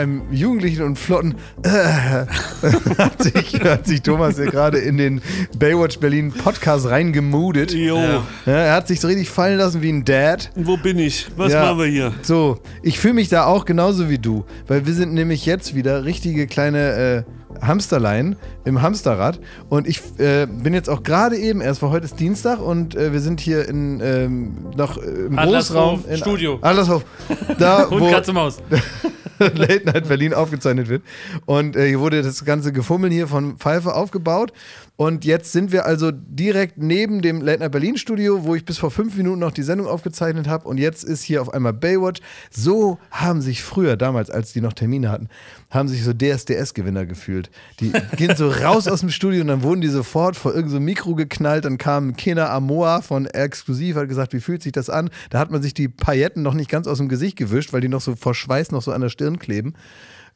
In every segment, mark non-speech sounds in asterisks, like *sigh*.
einem jugendlichen und flotten äh, *laughs* hat, sich, hat, sich, Thomas ja gerade in den Baywatch Berlin Podcast reingemudet. Jo. Ja, er hat sich so richtig fallen lassen wie ein Dad. Wo bin ich? Was ja, machen wir hier? So, ich fühle mich da auch genauso wie du, weil wir sind nämlich jetzt wieder richtige kleine äh, Hamsterlein im Hamsterrad und ich äh, bin jetzt auch gerade eben, erst war heute ist Dienstag und äh, wir sind hier in ähm, noch äh, im Großraum in Studio. Adlershof. Da, Hund, *laughs* wo, Katze, Maus. *laughs* *laughs* Late Night Berlin aufgezeichnet wird. Und äh, hier wurde das ganze Gefummel hier von Pfeife aufgebaut und jetzt sind wir also direkt neben dem Late Night Berlin Studio, wo ich bis vor fünf Minuten noch die Sendung aufgezeichnet habe. Und jetzt ist hier auf einmal Baywatch. So haben sich früher, damals, als die noch Termine hatten, haben sich so DSDS-Gewinner gefühlt. Die *laughs* gehen so raus aus dem Studio und dann wurden die sofort vor irgendeinem so Mikro geknallt. Dann kam Kena Amoa von Exklusiv, hat gesagt, wie fühlt sich das an? Da hat man sich die Pailletten noch nicht ganz aus dem Gesicht gewischt, weil die noch so vor Schweiß noch so an der Stirn kleben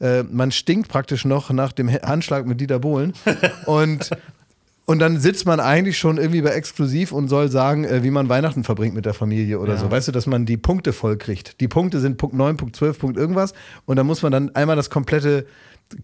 äh, man stinkt praktisch noch nach dem Handschlag mit Dieter Bohlen. *laughs* Und und dann sitzt man eigentlich schon irgendwie bei Exklusiv und soll sagen, äh, wie man Weihnachten verbringt mit der Familie oder ja. so. Weißt du, dass man die Punkte voll kriegt. Die Punkte sind Punkt 9, Punkt 12, Punkt irgendwas. Und da muss man dann einmal das komplette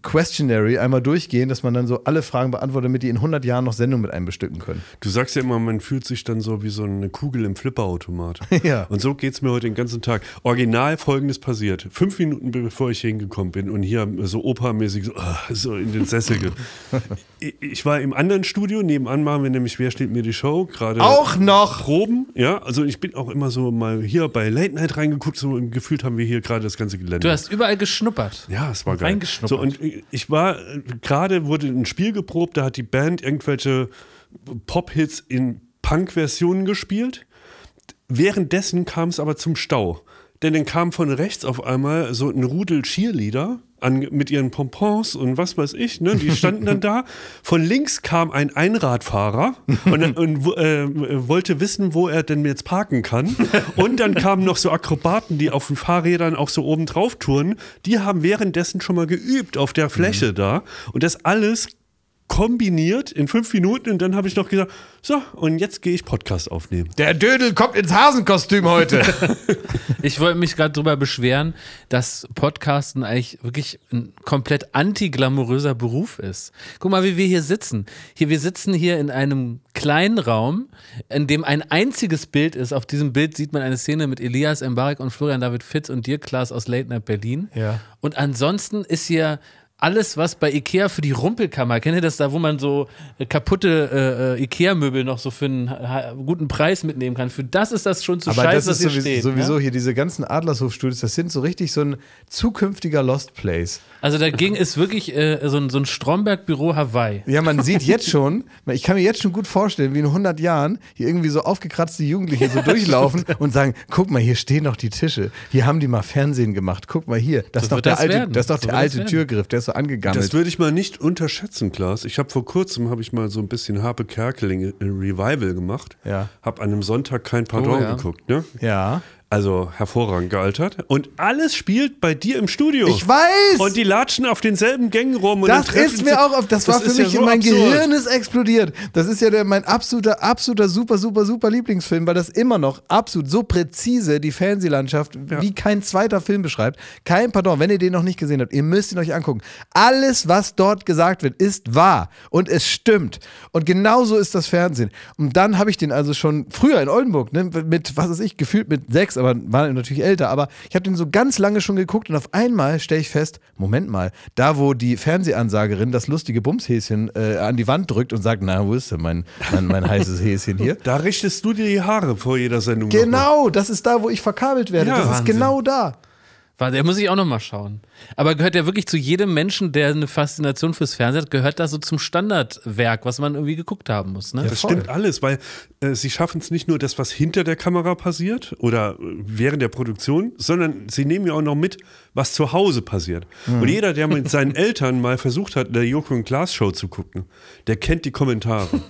Questionary einmal durchgehen, dass man dann so alle Fragen beantwortet, damit die in 100 Jahren noch Sendung mit einem bestücken können. Du sagst ja immer, man fühlt sich dann so wie so eine Kugel im Flipperautomat. *laughs* ja. Und so geht es mir heute den ganzen Tag. Original folgendes passiert. Fünf Minuten bevor ich hingekommen bin und hier so opermäßig so, ah, so in den Sessel ge *laughs* ich, ich war im anderen Studio, nebenan machen wir nämlich Wer steht mir die Show? Gerade auch noch Proben, ja. Also ich bin auch immer so mal hier bei Late Night reingeguckt, so gefühlt haben wir hier gerade das ganze Gelände. Du hast überall geschnuppert. Ja, es war geil. So, und ich war, gerade wurde ein Spiel geprobt, da hat die Band irgendwelche Pop-Hits in Punk-Versionen gespielt. Währenddessen kam es aber zum Stau denn dann kam von rechts auf einmal so ein Rudel Cheerleader an, mit ihren Pompons und was weiß ich, ne? die standen dann da. Von links kam ein Einradfahrer und, äh, und äh, wollte wissen, wo er denn jetzt parken kann. Und dann kamen noch so Akrobaten, die auf den Fahrrädern auch so oben drauf touren. Die haben währenddessen schon mal geübt auf der Fläche mhm. da. Und das alles kombiniert in fünf Minuten und dann habe ich noch gesagt, so, und jetzt gehe ich Podcast aufnehmen. Der Dödel kommt ins Hasenkostüm heute. *laughs* ich wollte mich gerade darüber beschweren, dass Podcasten eigentlich wirklich ein komplett antiglamouröser Beruf ist. Guck mal, wie wir hier sitzen. Hier, wir sitzen hier in einem kleinen Raum, in dem ein einziges Bild ist. Auf diesem Bild sieht man eine Szene mit Elias Embarek und Florian David Fitz und dir, Klaas, aus Late Night Berlin. Ja. Und ansonsten ist hier alles, was bei Ikea für die Rumpelkammer, kennt ihr das da, wo man so äh, kaputte äh, äh, Ikea-Möbel noch so für einen guten Preis mitnehmen kann, für das ist das schon zu Aber scheiße, das ist sowieso, steht, sowieso ja? Ne? hier diese ganzen Adlershof-Studios, das sind so richtig so ein zukünftiger Lost Place. Also dagegen ist wirklich äh, so ein, so ein Stromberg-Büro Hawaii. Ja, man sieht jetzt *laughs* schon, ich kann mir jetzt schon gut vorstellen, wie in 100 Jahren hier irgendwie so aufgekratzte Jugendliche so durchlaufen *laughs* und sagen, guck mal, hier stehen noch die Tische, hier haben die mal Fernsehen gemacht, guck mal hier, das so ist doch der alte, das, ist doch so der alte Türgriff, der ist so angegammelt. Das würde ich mal nicht unterschätzen, Klaas. Ich habe vor kurzem habe ich mal so ein bisschen Harpe Kerkeling äh, Revival gemacht. Ja. Habe an einem Sonntag kein Pardon oh, ja. geguckt, ne? Ja. Also hervorragend gealtert. Und alles spielt bei dir im Studio. Ich weiß! Und die latschen auf denselben Gängen rum. das ist mir auch, auf, das, das war für mich, ja so mein absurd. Gehirn ist explodiert. Das ist ja der, mein absoluter, absoluter, super, super, super Lieblingsfilm, weil das immer noch absolut so präzise die Fernsehlandschaft ja. wie kein zweiter Film beschreibt. Kein Pardon, wenn ihr den noch nicht gesehen habt, ihr müsst ihn euch angucken. Alles, was dort gesagt wird, ist wahr. Und es stimmt. Und genauso ist das Fernsehen. Und dann habe ich den also schon früher in Oldenburg, ne, mit, was weiß ich, gefühlt mit sechs aber war natürlich älter, aber ich habe den so ganz lange schon geguckt und auf einmal stelle ich fest, Moment mal, da wo die Fernsehansagerin das lustige Bumshäschen äh, an die Wand drückt und sagt, na, wo ist denn mein, mein, mein heißes Häschen hier? Da richtest du dir die Haare vor jeder Sendung. Genau, das ist da, wo ich verkabelt werde. Ja, das Wahnsinn. ist genau da. Warte, der muss ich auch nochmal schauen. Aber gehört ja wirklich zu jedem Menschen, der eine Faszination fürs Fernsehen hat, gehört das so zum Standardwerk, was man irgendwie geguckt haben muss. Ne? Ja, das Voll. stimmt alles, weil äh, sie schaffen es nicht nur, das, was hinter der Kamera passiert oder äh, während der Produktion, sondern sie nehmen ja auch noch mit, was zu Hause passiert. Mhm. Und jeder, der mit seinen Eltern mal versucht hat, der Joko und Klaas Show zu gucken, der kennt die Kommentare. *laughs*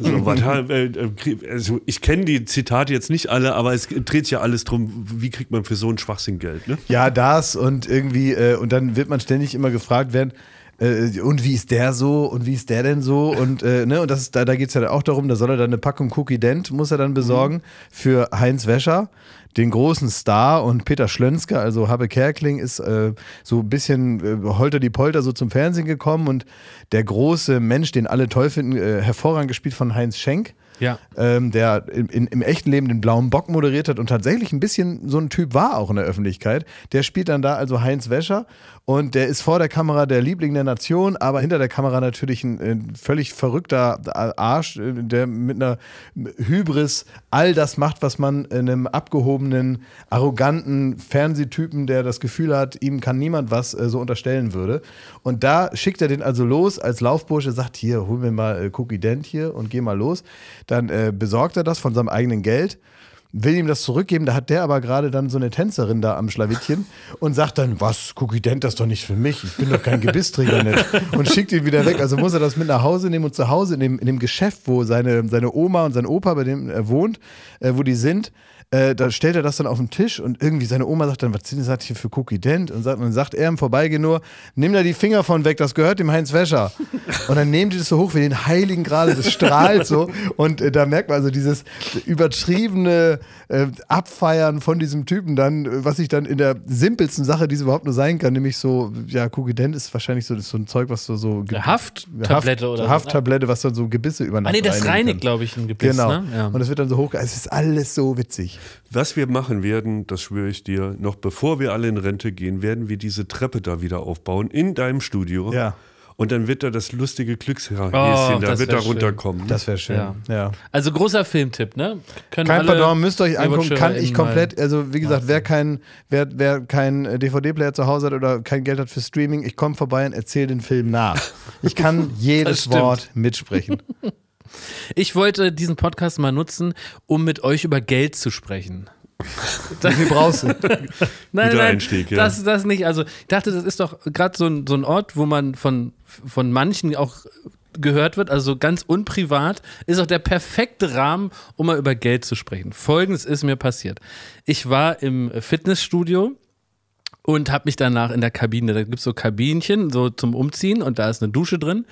so, was, äh, äh, also ich kenne die Zitate jetzt nicht alle, aber es dreht sich ja alles drum, wie kriegt man für so einen Schwachsinn Geld. Ne? Ja, das und irgendwie irgendwie, äh, und dann wird man ständig immer gefragt werden, äh, und wie ist der so und wie ist der denn so und äh, ne und das ist, da, da geht es ja auch darum, da soll er dann eine Packung Cookie Dent, muss er dann besorgen mhm. für Heinz Wäscher, den großen Star und Peter Schlönske, also Habe Kerkling ist äh, so ein bisschen äh, holter die Polter so zum Fernsehen gekommen und der große Mensch, den alle toll finden, äh, hervorragend gespielt von Heinz Schenk ja. ähm, der in, in, im echten Leben den blauen Bock moderiert hat und tatsächlich ein bisschen so ein Typ war auch in der Öffentlichkeit. Der spielt dann da also Heinz Wäscher und der ist vor der Kamera der Liebling der Nation, aber hinter der Kamera natürlich ein, ein völlig verrückter Arsch, äh, der mit einer Hybris all das macht, was man einem abgehobenen, arroganten Fernsehtypen, der das Gefühl hat, ihm kann niemand was äh, so unterstellen würde. Und da schickt er den also los als Laufbursche, sagt hier, hol mir mal äh, Cookie Dent hier und geh mal los. Dann äh, besorgt er das von seinem eigenen Geld will ihm das zurückgeben. Da hat der aber gerade dann so eine Tänzerin da am Schlawittchen und sagt dann, was, Cookie Dent, das doch nicht für mich. Ich bin doch kein Gebissträger. Nicht. Und schickt ihn wieder weg. Also muss er das mit nach Hause nehmen und zu Hause in dem, in dem Geschäft, wo seine, seine Oma und sein Opa bei dem äh, wohnt, äh, wo die sind, äh, da stellt er das dann auf den Tisch und irgendwie seine Oma sagt dann, was sind das hier für Cookie Dent? Und sagt, und sagt er im Vorbeigehen nur, nimm da die Finger von weg, das gehört dem Heinz Wäscher. *laughs* und dann nehmen die das so hoch wie den heiligen Gral, das strahlt so. Und äh, da merkt man also dieses übertriebene äh, Abfeiern von diesem Typen dann, was ich dann in der simpelsten Sache, die es überhaupt nur sein kann, nämlich so, ja, Cookie Dent ist wahrscheinlich so, ist so ein Zeug, was so... so Hafttablette Haft, oder ne? Hafttablette, was dann so Gebisse übernimmt. Ah nee, das reinigt, glaube ich, ein Gebiss. Genau. Ne? Ja. Und das wird dann so hoch, es ist alles so witzig. Was wir machen werden, das schwöre ich dir, noch bevor wir alle in Rente gehen, werden wir diese Treppe da wieder aufbauen in deinem Studio. Ja. Und dann wird da das lustige Glückshäschen, oh, da wird da runterkommen. Das wäre schön. Ja. ja. Also großer Filmtipp, ne? Können kein Pardon, müsst ihr euch angucken. Kann ich komplett, also wie gesagt, wer keinen wer, wer kein äh, DVD-Player zu Hause hat oder kein Geld hat für Streaming, ich komme vorbei und erzähle den Film nach. Ich kann *laughs* jedes Wort mitsprechen. Ich wollte diesen Podcast mal nutzen, um mit euch über Geld zu sprechen. *laughs* Wie brauchst du? nein, nein, Einstieg, ja. das, das nicht. Also ich dachte, das ist doch gerade so ein, so ein Ort, wo man von, von manchen auch gehört wird, also ganz unprivat, ist auch der perfekte Rahmen, um mal über Geld zu sprechen. Folgendes ist mir passiert. Ich war im Fitnessstudio und habe mich danach in der Kabine, da gibt es so Kabinchen, so zum Umziehen und da ist eine Dusche drin.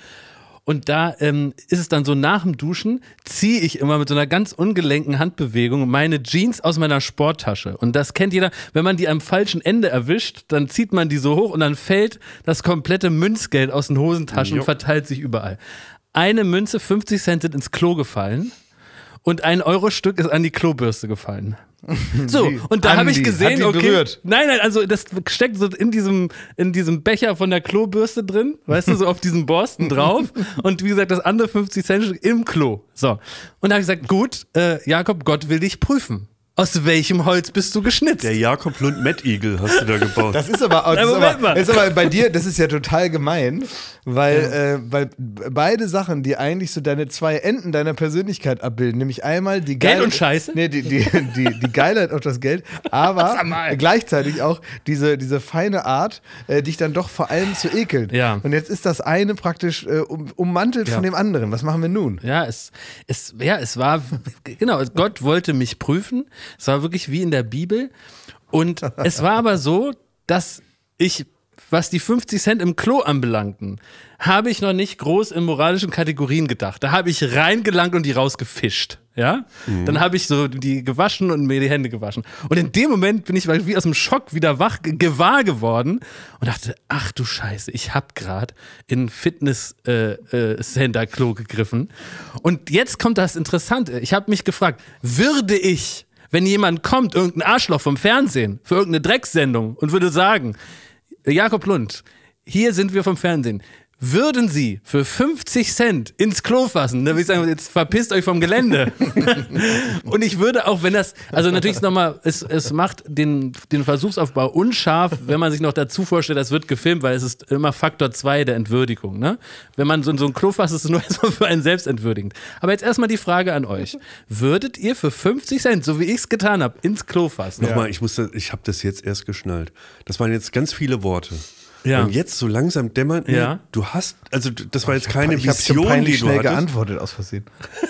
Und da ähm, ist es dann so nach dem Duschen, ziehe ich immer mit so einer ganz ungelenken Handbewegung meine Jeans aus meiner Sporttasche. Und das kennt jeder, wenn man die am falschen Ende erwischt, dann zieht man die so hoch und dann fällt das komplette Münzgeld aus den Hosentaschen jo. und verteilt sich überall. Eine Münze, 50 Cent sind ins Klo gefallen und ein Euro-Stück ist an die Klobürste gefallen. So, und da habe ich gesehen, okay. Berührt. Nein, nein, also das steckt so in diesem, in diesem Becher von der Klobürste drin, weißt du, so auf diesen Borsten *laughs* drauf. Und wie gesagt, das andere 50 Cent im Klo. So. Und da habe ich gesagt, gut, äh, Jakob, Gott will dich prüfen aus welchem Holz bist du geschnitzt? Der Jakob Lund Mad Eagle hast du da gebaut. Das ist aber, das ist aber, ist aber bei dir, das ist ja total gemein, weil, ja. äh, weil beide Sachen, die eigentlich so deine zwei Enden deiner Persönlichkeit abbilden, nämlich einmal die Geld und Scheiße. Nee, die, die, die, die Geilheit auf das Geld, aber gleichzeitig auch diese, diese feine Art, äh, dich dann doch vor allem zu ekeln. Ja. Und jetzt ist das eine praktisch äh, um, ummantelt ja. von dem anderen. Was machen wir nun? Ja, es, es, ja, es war, genau, Gott wollte mich prüfen es war wirklich wie in der Bibel. Und es war aber so, dass ich, was die 50 Cent im Klo anbelangten, habe ich noch nicht groß in moralischen Kategorien gedacht. Da habe ich reingelangt und die rausgefischt. Ja? Mhm. Dann habe ich so die gewaschen und mir die Hände gewaschen. Und in dem Moment bin ich wie aus dem Schock wieder wach, gewahr geworden und dachte, ach du Scheiße, ich habe gerade in Fitness-Center-Klo äh, äh, gegriffen. Und jetzt kommt das Interessante. Ich habe mich gefragt, würde ich wenn jemand kommt, irgendein Arschloch vom Fernsehen, für irgendeine Drecksendung und würde sagen, Jakob Lund, hier sind wir vom Fernsehen würden sie für 50 Cent ins Klo fassen, dann würde ich sagen, jetzt verpisst euch vom Gelände. *laughs* und ich würde auch, wenn das, also natürlich ist nochmal, es, es macht den, den Versuchsaufbau unscharf, wenn man sich noch dazu vorstellt, das wird gefilmt, weil es ist immer Faktor 2 der Entwürdigung. Ne? Wenn man so, so ein Klo fasst, ist es nur *laughs* erstmal für einen selbst entwürdigend. Aber jetzt erstmal die Frage an euch. Würdet ihr für 50 Cent, so wie ich es getan habe, ins Klo fassen? Ja. Nochmal, ich, muss, ich habe das jetzt erst geschnallt. Das waren jetzt ganz viele Worte. Ja. Und jetzt so langsam dämmert mir, ja. du hast, also das oh, war jetzt ich keine hab, ich Vision, hab die du schnell hattest. geantwortet aus Versehen.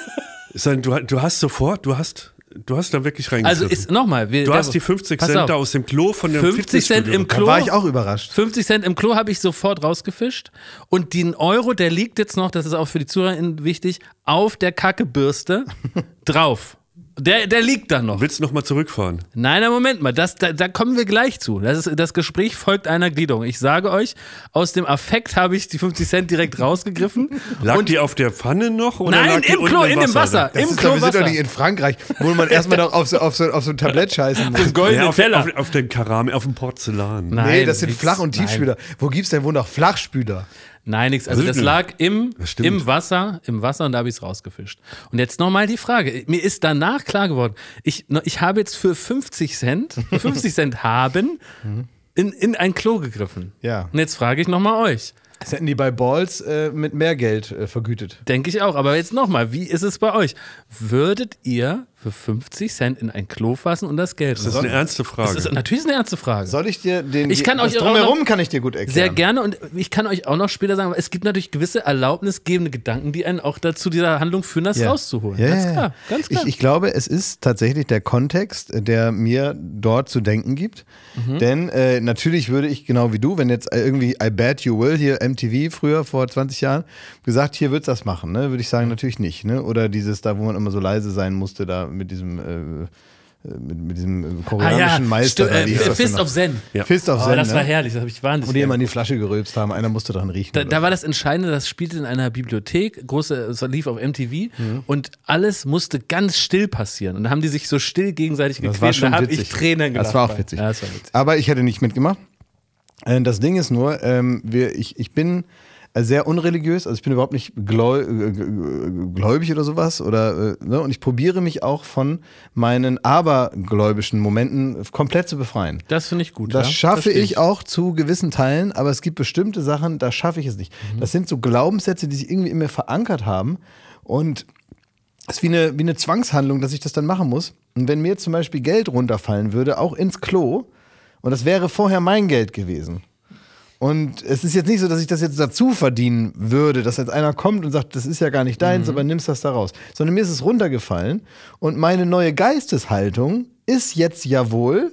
*laughs* Sondern du, du hast sofort, du hast, du hast da wirklich also reingegriffen. Also ist nochmal, du hast die 50 Cent da aus dem Klo von dem 50 Cent im Klo. Da war ich auch überrascht. 50 Cent im Klo habe ich sofort rausgefischt und den Euro, der liegt jetzt noch, das ist auch für die ZuhörerInnen wichtig, auf der Kackebürste *laughs* drauf. Der, der liegt da noch. Willst du nochmal zurückfahren? Nein, Moment mal, das, da, da kommen wir gleich zu. Das, ist, das Gespräch folgt einer Gliederung. Ich sage euch, aus dem Affekt habe ich die 50 Cent direkt rausgegriffen. *laughs* lag und die auf der Pfanne noch? Oder nein, im Klo, in dem Wasser. Das Im ist, Klo wir sind doch nicht in Frankreich, wo man erstmal noch auf so, auf, so, auf so ein Tablett scheißen *laughs* muss. Auf goldenen ja, auf, Teller. Auf, auf den Karam, auf dem Porzellan. Nein, nee, das sind Flach- und Tiefspüler. Nein. Wo gibt es denn wohl noch Flachspüler? Nein, nichts. Also, das, lag im, das im Wasser, im Wasser und da habe ich es rausgefischt. Und jetzt nochmal die Frage. Mir ist danach klar geworden, ich, ich habe jetzt für 50 Cent, 50 *laughs* Cent haben, mhm. in, in ein Klo gegriffen. Ja. Und jetzt frage ich nochmal euch. Das hätten die bei Balls äh, mit mehr Geld äh, vergütet. Denke ich auch. Aber jetzt nochmal, wie ist es bei euch? Würdet ihr für 50 Cent in ein Klo fassen und das Geld. Das ist eine ernste Frage. Das ist natürlich eine ernste Frage. Soll ich dir den ich kann das euch drumherum noch, kann ich dir gut erklären. Sehr gerne und ich kann euch auch noch später sagen, es gibt natürlich gewisse erlaubnisgebende Gedanken, die einen auch dazu dieser Handlung führen, das ja. rauszuholen. Ja, ganz klar, ganz klar. Ich, ich, glaube, es ist tatsächlich der Kontext, der mir dort zu denken gibt, mhm. denn äh, natürlich würde ich genau wie du, wenn jetzt äh, irgendwie I bet you will hier MTV früher vor 20 Jahren gesagt, hier wird's das machen, ne? würde ich sagen, natürlich nicht, ne? Oder dieses da, wo man immer so leise sein musste, da mit diesem. Äh, äh, mit, mit, diesem äh, ah, koreanischen ah, ja. Meister. St äh, Fist genau. of Zen. Ja. Fist of oh, Zen. Das ne? war herrlich, das habe ich wahnsinnig. Und die immer in die Flasche gerülpst haben, einer musste dran riechen. Da, da war das Entscheidende, das spielte in einer Bibliothek, große, es lief auf MTV mhm. und alles musste ganz still passieren. Und da haben die sich so still gegenseitig gequält. Das war schon da habe ich Tränen gelacht. Das war auch witzig. Ja, war witzig. Aber ich hätte nicht mitgemacht. Ähm, das Ding ist nur, ähm, wir, ich, ich bin äh, sehr unreligiös, also ich bin überhaupt nicht äh, gläubig oder sowas. Oder, äh, ne? Und ich probiere mich auch von meinen abergläubischen Momenten komplett zu befreien. Das finde ich gut. Das ja? schaffe das ich auch zu gewissen Teilen, aber es gibt bestimmte Sachen, da schaffe ich es nicht. Mhm. Das sind so Glaubenssätze, die sich irgendwie in mir verankert haben. Und es ist wie eine, wie eine Zwangshandlung, dass ich das dann machen muss. Und wenn mir zum Beispiel Geld runterfallen würde, auch ins Klo, und das wäre vorher mein Geld gewesen, und es ist jetzt nicht so, dass ich das jetzt dazu verdienen würde, dass jetzt einer kommt und sagt, das ist ja gar nicht deins, mhm. aber nimmst das da raus. Sondern mir ist es runtergefallen und meine neue Geisteshaltung ist jetzt ja wohl,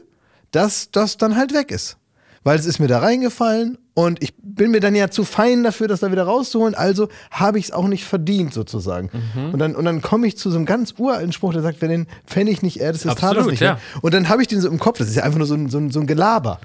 dass das dann halt weg ist. Weil es ist mir da reingefallen und ich bin mir dann ja zu fein dafür, das da wieder rauszuholen, also habe ich es auch nicht verdient sozusagen. Mhm. Und dann, und dann komme ich zu so einem ganz uralten Spruch, der sagt, wenn den Pfennig nicht erdet, ist Absolut, nicht. Ja. Und dann habe ich den so im Kopf, das ist ja einfach nur so ein, so ein, so ein Gelaber.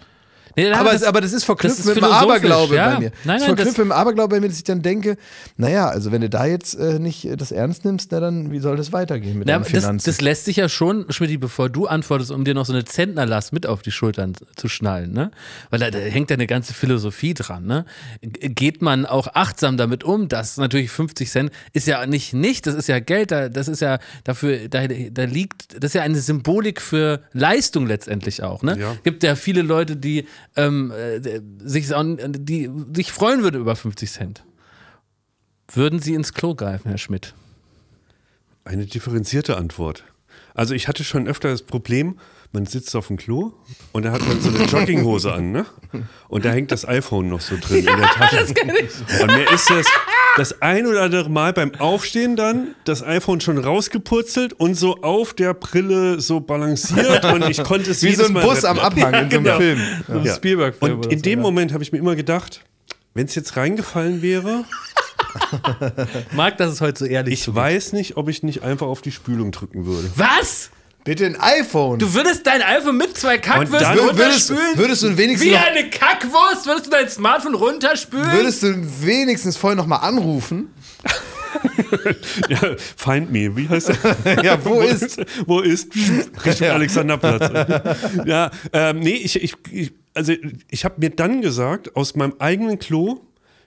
Nee, aber, das, aber das ist verknüpft das ist mit dem Aberglaube ja. bei mir. Nein, nein, das ist verknüpft mit dem Aberglaube bei mir, dass ich dann denke, naja, also wenn du da jetzt äh, nicht äh, das ernst nimmst, na, dann wie soll das weitergehen mit na, deinen Finanzen? Das, das lässt sich ja schon, Schmidt, bevor du antwortest, um dir noch so eine Zentnerlast mit auf die Schultern zu schnallen, ne? Weil da, da hängt ja eine ganze Philosophie dran, ne? Geht man auch achtsam damit um, dass natürlich 50 Cent ist ja nicht nicht, das ist ja Geld, das ist ja dafür, da, da liegt, das ist ja eine Symbolik für Leistung letztendlich auch, ne? Ja. Gibt ja viele Leute, die ähm, äh, sich, die sich freuen würde über 50 Cent. Würden Sie ins Klo greifen, Herr Schmidt? Eine differenzierte Antwort. Also ich hatte schon öfter das Problem, man sitzt auf dem Klo und da hat man so eine *laughs* Jogginghose an, ne? Und da hängt das iPhone noch so drin ja, in der Tasche. Das kann ich. Und mehr ist es, das ein oder andere Mal beim Aufstehen dann das iPhone schon rausgepurzelt und so auf der Brille so balanciert und ich konnte es Wie so ein Bus am Abhang ja, in so einem genau. Film. Ja. Spielberg-Film. Und in so, dem ja. Moment habe ich mir immer gedacht, wenn es jetzt reingefallen wäre. Mag, dass es heute so ehrlich ist. Ich weiß nicht, ob ich nicht einfach auf die Spülung drücken würde. Was? Bitte ein iPhone. Du würdest dein iPhone mit zwei Kackwürsten runterspülen? Würdest, du wenigstens. Wie eine Kackwurst würdest du dein Smartphone runterspülen? Würdest du wenigstens vorher nochmal anrufen? *laughs* ja, find me, wie heißt er? *laughs* ja, wo ist? wo ist? Richtung *laughs* ja. Alexanderplatz. ja, ähm, nee, ich, ich, ich also ich habe mir dann gesagt, aus meinem eigenen Klo,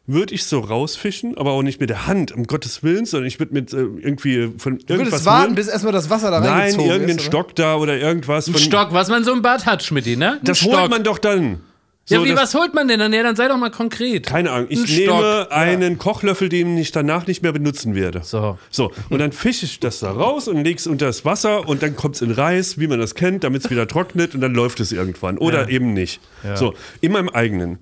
würde ich so rausfischen, aber auch nicht mit der Hand, um Gottes Willen, sondern ich würde mit äh, irgendwie von irgendwas. Du würdest warten, holen. bis erstmal das Wasser da reingezogen Nein, irgendeinen ist, Stock da oder irgendwas. Ein Stock, was man so im Bad hat, Schmidt, ne? Das Stock. holt man doch dann. So, ja, wie, was holt man denn dann? Ja, dann sei doch mal konkret. Keine Ahnung. Ich Ein nehme Stock. einen ja. Kochlöffel, den ich danach nicht mehr benutzen werde. So. So. Und dann fische ich das da raus und lege es unter das Wasser und dann kommt es in Reis, wie man das kennt, damit es wieder trocknet und dann läuft es irgendwann. Oder ja. eben nicht. Ja. So. In meinem eigenen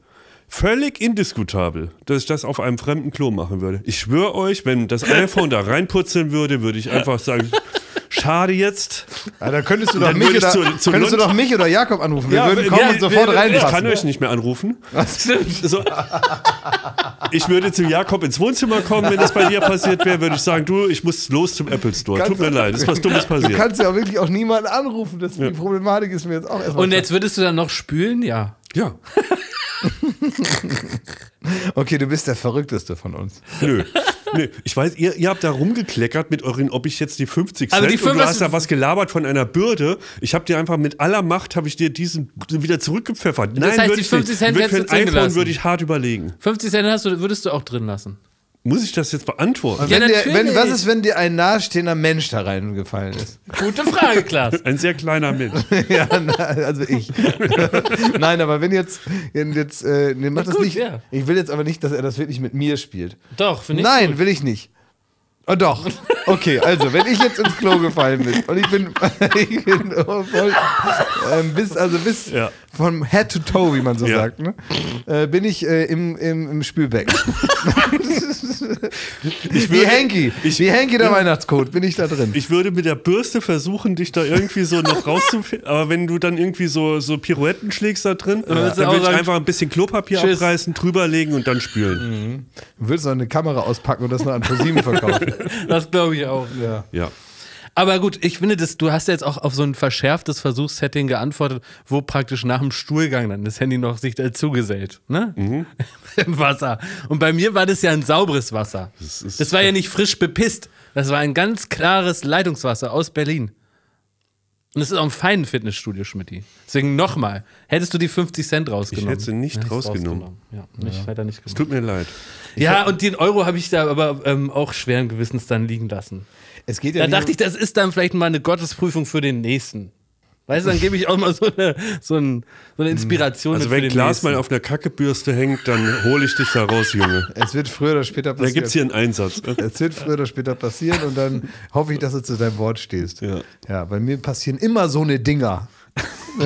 völlig indiskutabel, dass ich das auf einem fremden Klo machen würde. Ich schwöre euch, wenn das iPhone da reinputzeln würde, würde ich einfach sagen, *laughs* Schade jetzt. Ja, dann könntest du doch, mich oder, zu, zu könntest du doch mich oder Jakob anrufen. Wir ja, würden kommen ja, und sofort wir, reinpassen. Ich kann euch nicht mehr anrufen. Was? So, ich würde zu Jakob ins Wohnzimmer kommen, wenn das bei dir passiert wäre, würde ich sagen, du, ich muss los zum Apple Store. Ganz Tut mir leid, das ist was Dummes passiert. Du kannst ja auch wirklich auch niemanden anrufen. Das, Die Problematik ist mir jetzt auch erstmal. Und jetzt würdest du dann noch spülen? Ja. Ja. *laughs* okay, du bist der Verrückteste von uns. Nö nee, ich weiß, ihr, ihr, habt da rumgekleckert mit euren, ob ich jetzt die 50 Cent also die 5, und du hast da was gelabert von einer Bürde. Ich habe dir einfach mit aller Macht, habe ich dir diesen wieder zurückgepfeffert. Nein, das heißt, die 50 Cent hättest du drin iPhone würde ich hart überlegen. 50 Cent hast du, würdest du auch drin lassen. Muss ich das jetzt beantworten? Ja, wenn dir, wenn, was ist, wenn dir ein nahestehender Mensch da reingefallen ist? Gute Frage, Klaas. *laughs* Ein sehr kleiner Mensch. *laughs* ja, na, also ich. *laughs* Nein, aber wenn jetzt, jetzt äh, nee, mach das gut, nicht. Ja. Ich will jetzt aber nicht, dass er das wirklich mit mir spielt. Doch, finde ich. Nein, gut. will ich nicht. Oh, doch. Okay, also, wenn ich jetzt ins Klo gefallen bin und ich bin, ich bin oh, voll, ähm, bis, also bis, ja von Head to Toe, wie man so ja. sagt, ne? äh, bin ich äh, im, im, im Spülbecken. ich würde, wie Hanky, ich, wie Hanky der Weihnachtscode, bin ich da drin. Ich würde mit der Bürste versuchen, dich da irgendwie so noch rauszufinden, *laughs* aber wenn du dann irgendwie so, so Pirouetten schlägst da drin, ja. Äh, dann, dann würde ich einfach ein bisschen Klopapier Tschüss. abreißen, drüberlegen und dann spülen. Mhm. Du würdest noch eine Kamera auspacken und das noch an ProSieben verkaufen. *laughs* das glaube ich auch. Ja. ja. Aber gut, ich finde, das, du hast ja jetzt auch auf so ein verschärftes Versuchssetting geantwortet, wo praktisch nach dem Stuhlgang dann das Handy noch sich dazugesellt, ne? Mhm. *laughs* Im Wasser. Und bei mir war das ja ein sauberes Wasser. Das, ist, das war ja nicht frisch bepisst. Das war ein ganz klares Leitungswasser aus Berlin. Und das ist auch ein feines Fitnessstudio, Schmidt. Deswegen nochmal, hättest du die 50 Cent rausgenommen? Ich hätte sie nicht rausgenommen. rausgenommen. Ja, nicht, ja. Leider nicht gemacht. Es tut mir leid. Ich ja, und den Euro habe ich da aber ähm, auch schweren Gewissens dann liegen lassen. Es geht ja da dachte ich, das ist dann vielleicht mal eine Gottesprüfung für den Nächsten. Weißt du, dann gebe ich auch mal so eine, so ein, so eine hm. Inspiration. Also, wenn Glas mal auf einer Kackebürste hängt, dann hole ich dich da raus, Junge. Es wird früher oder später passieren. Da gibt es hier einen Einsatz. Es wird früher oder später passieren und dann hoffe ich, dass du zu deinem Wort stehst. Ja. ja, bei mir passieren immer so eine Dinger. *laughs*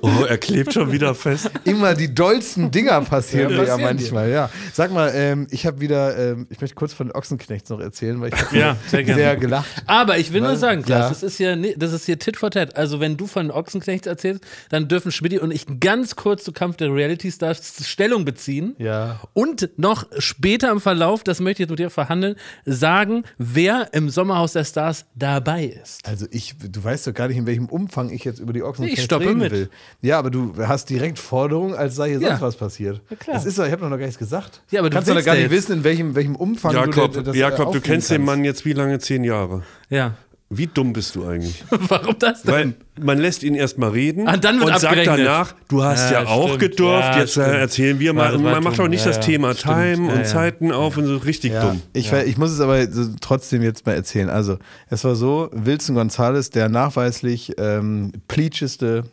oh, er klebt schon wieder fest. Immer die dollsten Dinger passieren ja, ja manchmal, ja. Sag mal, ähm, ich habe wieder, ähm, ich möchte kurz von den Ochsenknechts noch erzählen, weil ich ja, *laughs* sehr, sehr gelacht. Aber ich will weil, nur sagen, Klaas, ja. das ist hier, das ist hier Tit for Tat. Also wenn du von Ochsenknechts erzählst, dann dürfen Schmidt und ich ganz kurz zu Kampf der Reality Stars Stellung beziehen. Ja. Und noch später im Verlauf, das möchte ich jetzt mit dir verhandeln, sagen, wer im Sommerhaus der Stars dabei ist. Also ich, du weißt doch gar nicht, in welchem welchem Umfang ich jetzt über die Ochsen Ochsenknecht reden mit. will. Ja, aber du hast direkt Forderungen, als sei hier ja. sonst was passiert. Ja, klar. Das ist doch, ich habe noch gar nichts gesagt. Ja, aber du kannst doch gar nicht wissen, in welchem, welchem Umfang äh, Jakob, du das Jakob, du kennst kannst. den Mann jetzt wie lange? Zehn Jahre. Ja. Wie dumm bist du eigentlich? *laughs* Warum das denn? Weil man lässt ihn erst mal reden ah, dann wird und sagt danach, du hast ja, ja auch stimmt. gedurft, ja, jetzt äh, stimmt. erzählen wir mal. Ja, man macht auch nicht das Thema stimmt. Time und Zeiten auf und so richtig dumm. Ich, ich, muss es aber trotzdem jetzt mal erzählen. Also, es war so, Wilson Gonzalez, der nachweislich ähm, pleacheste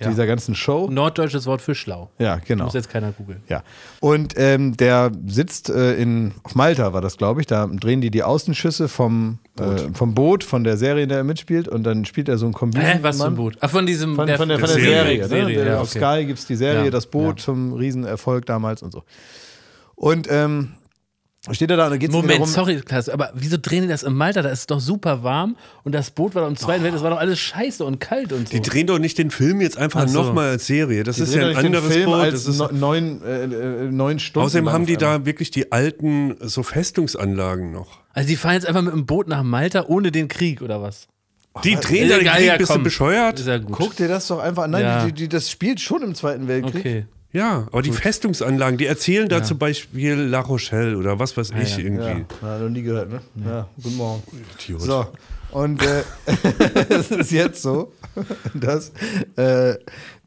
ja. dieser ganzen Show. Norddeutsches Wort für schlau. Ja, genau. muss jetzt keiner googeln. Ja. Und ähm, der sitzt äh, in, auf Malta, war das, glaube ich. Da drehen die die Außenschüsse vom äh, Boot. Äh, vom Boot, von der Serie, in der er mitspielt. Und dann spielt er so ein Kombin. Hä, was für ein Boot? Ach, von diesem. Von, von der, von der Serie. Serie, ne? Serie ne? der, ja, auf okay. Sky gibt es die Serie, ja, das Boot zum Riesenerfolg damals und so. Und ähm, steht er da und dann geht's Moment, darum, sorry, Klaas, aber wieso drehen die das in Malta? Da ist es doch super warm und das Boot war doch im Zweiten oh. Weltkrieg, das war doch alles scheiße und kalt und so. Die drehen doch nicht den Film jetzt einfach so. nochmal als Serie. Das die ist ja ein anderes Film Boot. das ist neun, äh, neun Stunden. Außerdem haben die da wirklich die alten so Festungsanlagen noch. Also die fahren jetzt einfach mit dem Boot nach Malta ohne den Krieg oder was? Die Ach, drehen da den Krieg, ja, bist du bescheuert? Guck dir das doch einfach an. Nein, ja. die, die, das spielt schon im Zweiten Weltkrieg. Okay. Ja, aber die Festungsanlagen, die erzählen da ja. zum Beispiel La Rochelle oder was weiß ah, ich ja, ja. irgendwie. Ja, noch nie gehört, ne? Ja, guten Morgen. Idiot. So, und äh, *laughs* es ist jetzt so, dass, äh,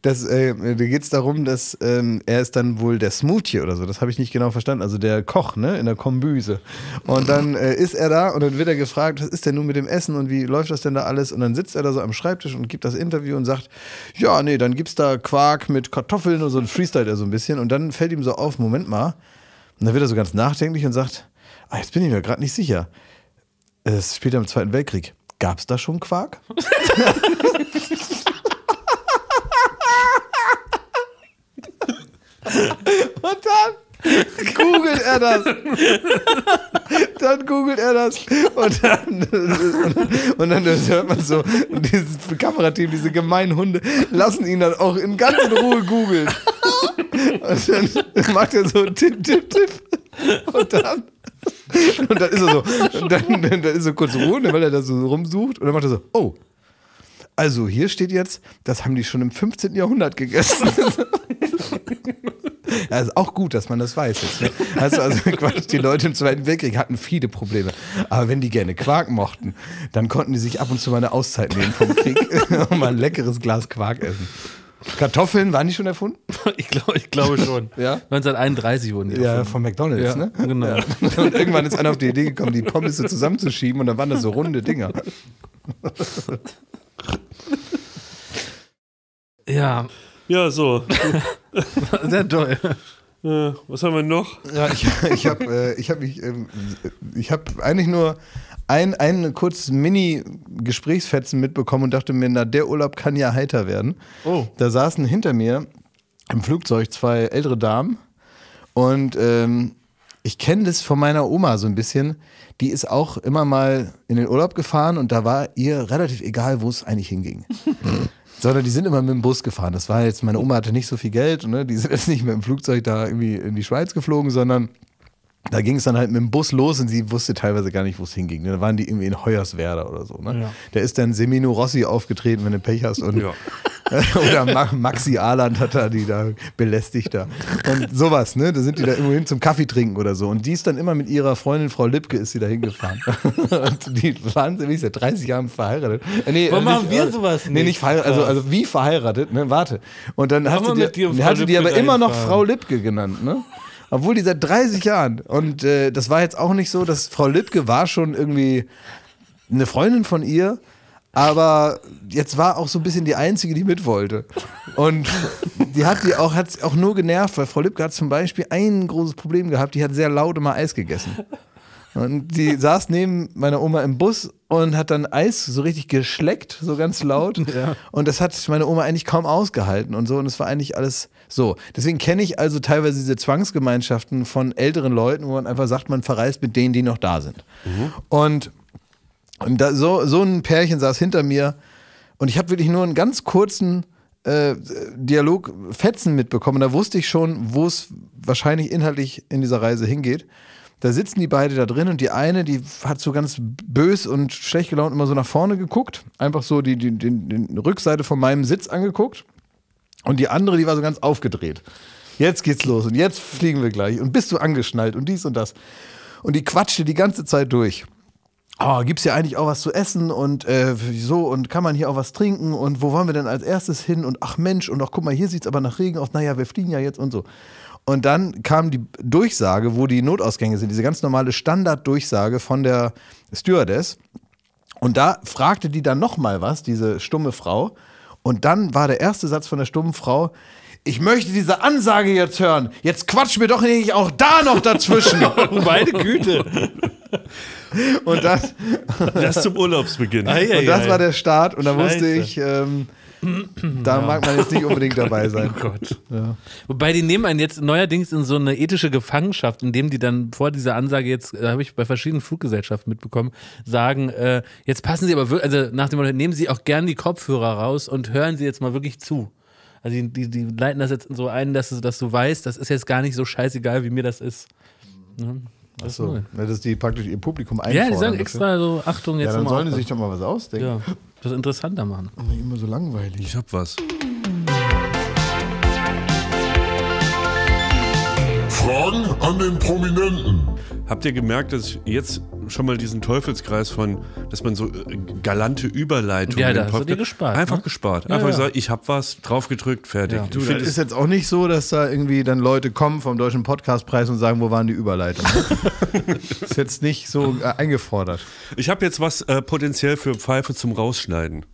dass äh, da geht es darum, dass ähm, er ist dann wohl der Smoothie oder so. Das habe ich nicht genau verstanden. Also der Koch, ne, in der Kombüse. Und dann äh, ist er da und dann wird er gefragt, was ist denn nun mit dem Essen und wie läuft das denn da alles? Und dann sitzt er da so am Schreibtisch und gibt das Interview und sagt, ja, nee, dann gibt es da Quark mit Kartoffeln und so ein Freestyle er so ein bisschen. Und dann fällt ihm so auf, Moment mal. Und dann wird er so ganz nachdenklich und sagt, ah, jetzt bin ich mir gerade nicht sicher. Es spielt ja im Zweiten Weltkrieg. Gab es da schon Quark? Und dann googelt er das. Dann googelt er das. Und dann, und dann hört man so, und dieses Kamerateam, diese gemeinen Hunde, lassen ihn dann auch in ganz Ruhe googeln. Und dann macht er so Tipp, Tipp, Tipp. Und dann *laughs* Und dann ist er so, dann, dann ist so kurz Ruhe, weil er da so rumsucht und dann macht er so, oh. Also hier steht jetzt, das haben die schon im 15. Jahrhundert gegessen. *laughs* Ja, ist auch gut, dass man das weiß jetzt. Ne? Also, also *laughs* Quatsch, die Leute im Zweiten Weltkrieg hatten viele Probleme. Aber wenn die gerne Quark mochten, dann konnten die sich ab und zu mal eine Auszeit nehmen vom Krieg und mal ein leckeres Glas Quark essen. Kartoffeln waren die schon erfunden? *laughs* Ich, glaub, ich glaube schon. ja? 1931 wurden die erfunden. Ja, von McDonalds, ja, ne? Genau. Ja. *laughs* Und irgendwann ist einer auf die Idee gekommen, die Pommes so zusammenzuschieben und dann waren das so runde Dinger. *laughs* ja. Ja, so. Sehr toll. Was haben wir noch? Ja, ich, ich habe äh, ich hab mich, ähm, ich habe eigentlich nur ein, ein kurzes Mini-Gesprächsfetzen mitbekommen und dachte mir, na, der Urlaub kann ja heiter werden. Oh. Da saßen hinter mir im Flugzeug zwei ältere Damen und ähm, ich kenne das von meiner Oma so ein bisschen. Die ist auch immer mal in den Urlaub gefahren und da war ihr relativ egal, wo es eigentlich hinging. *laughs* sondern die sind immer mit dem Bus gefahren. Das war jetzt, meine Oma hatte nicht so viel Geld, ne? die sind jetzt nicht mit dem Flugzeug da irgendwie in die Schweiz geflogen, sondern da ging es dann halt mit dem Bus los und sie wusste teilweise gar nicht, wo es hinging. Ne? Da waren die irgendwie in Hoyerswerda oder so. Ne? Ja. Da ist dann Semino Rossi aufgetreten, wenn du Pech hast. Und ja. *laughs* oder Maxi Ahland hat da die da belästigt da. Und sowas, ne? Da sind die da irgendwo hin zum Kaffee trinken oder so. Und die ist dann immer mit ihrer Freundin Frau Lipke ist sie da hingefahren. *laughs* und die waren sie seit 30 Jahren verheiratet. Äh, nee, Warum äh, nicht, machen wir äh, sowas nicht? Nee, nicht verheiratet, also, also wie verheiratet, ne? Warte. Und dann Warum hat sie, dir, dir hatte die aber immer noch Frau Lipke genannt, ne? Obwohl die seit 30 Jahren. Und äh, das war jetzt auch nicht so, dass Frau Lübcke war schon irgendwie eine Freundin von ihr. Aber jetzt war auch so ein bisschen die Einzige, die mit wollte. Und die hat die auch, hat's auch nur genervt, weil Frau Lübcke hat zum Beispiel ein großes Problem gehabt, die hat sehr laut immer Eis gegessen. Und die *laughs* saß neben meiner Oma im Bus und hat dann Eis so richtig geschleckt, so ganz laut. *laughs* Ja. Und das hat meine Oma eigentlich kaum ausgehalten und so. Und es war eigentlich alles so. Deswegen kenne ich also teilweise diese Zwangsgemeinschaften von älteren Leuten, wo man einfach sagt, man verreist mit denen, die noch da sind. Mhm. Und, und da, so, so ein Pärchen saß hinter mir und ich habe wirklich nur einen ganz kurzen äh, Dialog Fetzen mitbekommen. Da wusste ich schon, wo es wahrscheinlich inhaltlich in dieser Reise hingeht. Da sitzen die beiden da drin und die eine, die hat so ganz bös und schlecht gelaunt immer so nach vorne geguckt, einfach so die, die, die, die Rückseite von meinem Sitz angeguckt. Und die andere, die war so ganz aufgedreht. Jetzt geht's los und jetzt fliegen wir gleich und bist du angeschnallt und dies und das. Und die quatschte die ganze Zeit durch. Oh, gibt's hier eigentlich auch was zu essen und äh, so und kann man hier auch was trinken und wo wollen wir denn als erstes hin und ach Mensch und ach guck mal, hier sieht's aber nach Regen aus. Naja, wir fliegen ja jetzt und so. Und dann kam die Durchsage, wo die Notausgänge sind, diese ganz normale Standarddurchsage von der Stewardess. Und da fragte die dann nochmal was, diese stumme Frau. Und dann war der erste Satz von der stummen Frau, ich möchte diese Ansage jetzt hören. Jetzt quatsch mir doch nicht auch da noch dazwischen. *laughs* Oh meine Güte. Und das. Das zum Urlaubsbeginn. Ei, *laughs* ei, und das ei. war der Start. Und da wusste ich. Ähm, da ja. mag man jetzt nicht unbedingt dabei sein. *laughs* Oh Gott. Ja. Wobei die nehmen einen jetzt neuerdings in so eine ethische Gefangenschaft, indem die dann vor dieser Ansage jetzt, äh, habe ich bei verschiedenen Fluggesellschaften mitbekommen, sagen, äh, jetzt passen Sie aber wirklich, also nach dem Moment, nehmen Sie auch gern die Kopfhörer raus und hören Sie jetzt mal wirklich zu. Also die, die, die leiten das jetzt so ein, dass du, dass du weißt, das ist jetzt gar nicht so scheißegal, wie mir das ist. Ne? Ja. Achso, das dass die praktisch ihr Publikum einfordern. Ja, die sagen extra so, Achtung jetzt. Ja, dann sollen die sich doch mal was ausdenken. Ja was interessanter machen. Nicht Immer so langweilig. Ich hab was. Fragen an den Prominenten. Habt ihr gemerkt, dass ich jetzt schon mal diesen Teufelskreis von, dass man so äh, galante Überleitungen ja, da hast du dir gespart, einfach ne? gespart. einfach ja. gesagt, ich habe was draufgedrückt, fertig. Ja. Du, das ist jetzt auch nicht so, dass da irgendwie dann Leute kommen vom Deutschen Podcastpreis und sagen, wo waren die Überleitungen? Ne? *laughs* ist jetzt nicht so äh, eingefordert. Ich habe jetzt was äh, potenziell für Pfeife zum Rausschneiden.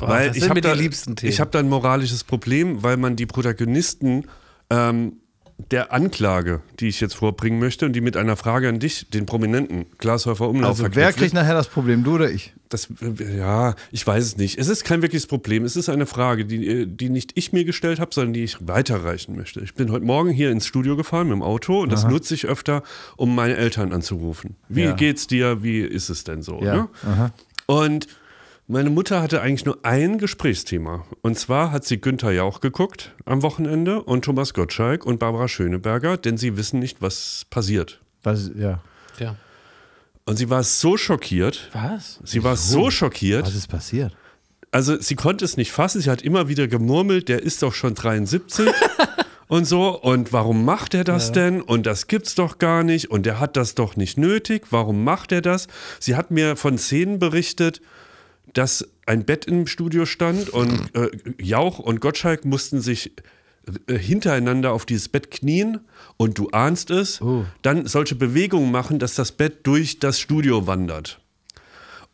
Boah, weil ich habe da, ich hab da ein moralisches Problem, weil man die Protagonisten ähm, der Anklage, die ich jetzt vorbringen möchte und die mit einer Frage an dich, den prominenten Glashäufer Umlauf Also wer kriegt nachher das Problem, du oder ich? Das, ja, ich weiß es nicht. Es ist kein wirkliches Problem. Es ist eine Frage, die, äh, die nicht ich mir gestellt habe, sondern die ich weiterreichen möchte. Ich bin heute Morgen hier ins Studio gefahren mit dem Auto und Aha. das nutze ich öfter, um meine Eltern anzurufen. Wie ja. geht's dir? Wie ist es denn so? Ja. Ne? Und meine Mutter hatte eigentlich nur ein Gesprächsthema. Und zwar hat sie Günther Jauch geguckt am Wochenende und Thomas Gottschalk und Barbara Schöneberger, denn sie wissen nicht, was passiert. Was, ja. ja. Und sie war so schockiert. Was? Sie war so schockiert. Was ist passiert? Also, sie konnte es nicht fassen. Sie hat immer wieder gemurmelt, der ist doch schon 73. *laughs* und so. Und warum macht er das ja. denn? Und das gibt's doch gar nicht. Und er hat das doch nicht nötig. Warum macht er das? Sie hat mir von Szenen berichtet, dass ein Bett im Studio stand und äh, Jauch und Gottschalk mussten sich äh, hintereinander auf dieses Bett knien und du ahnst es, oh. dann solche Bewegungen machen, dass das Bett durch das Studio wandert.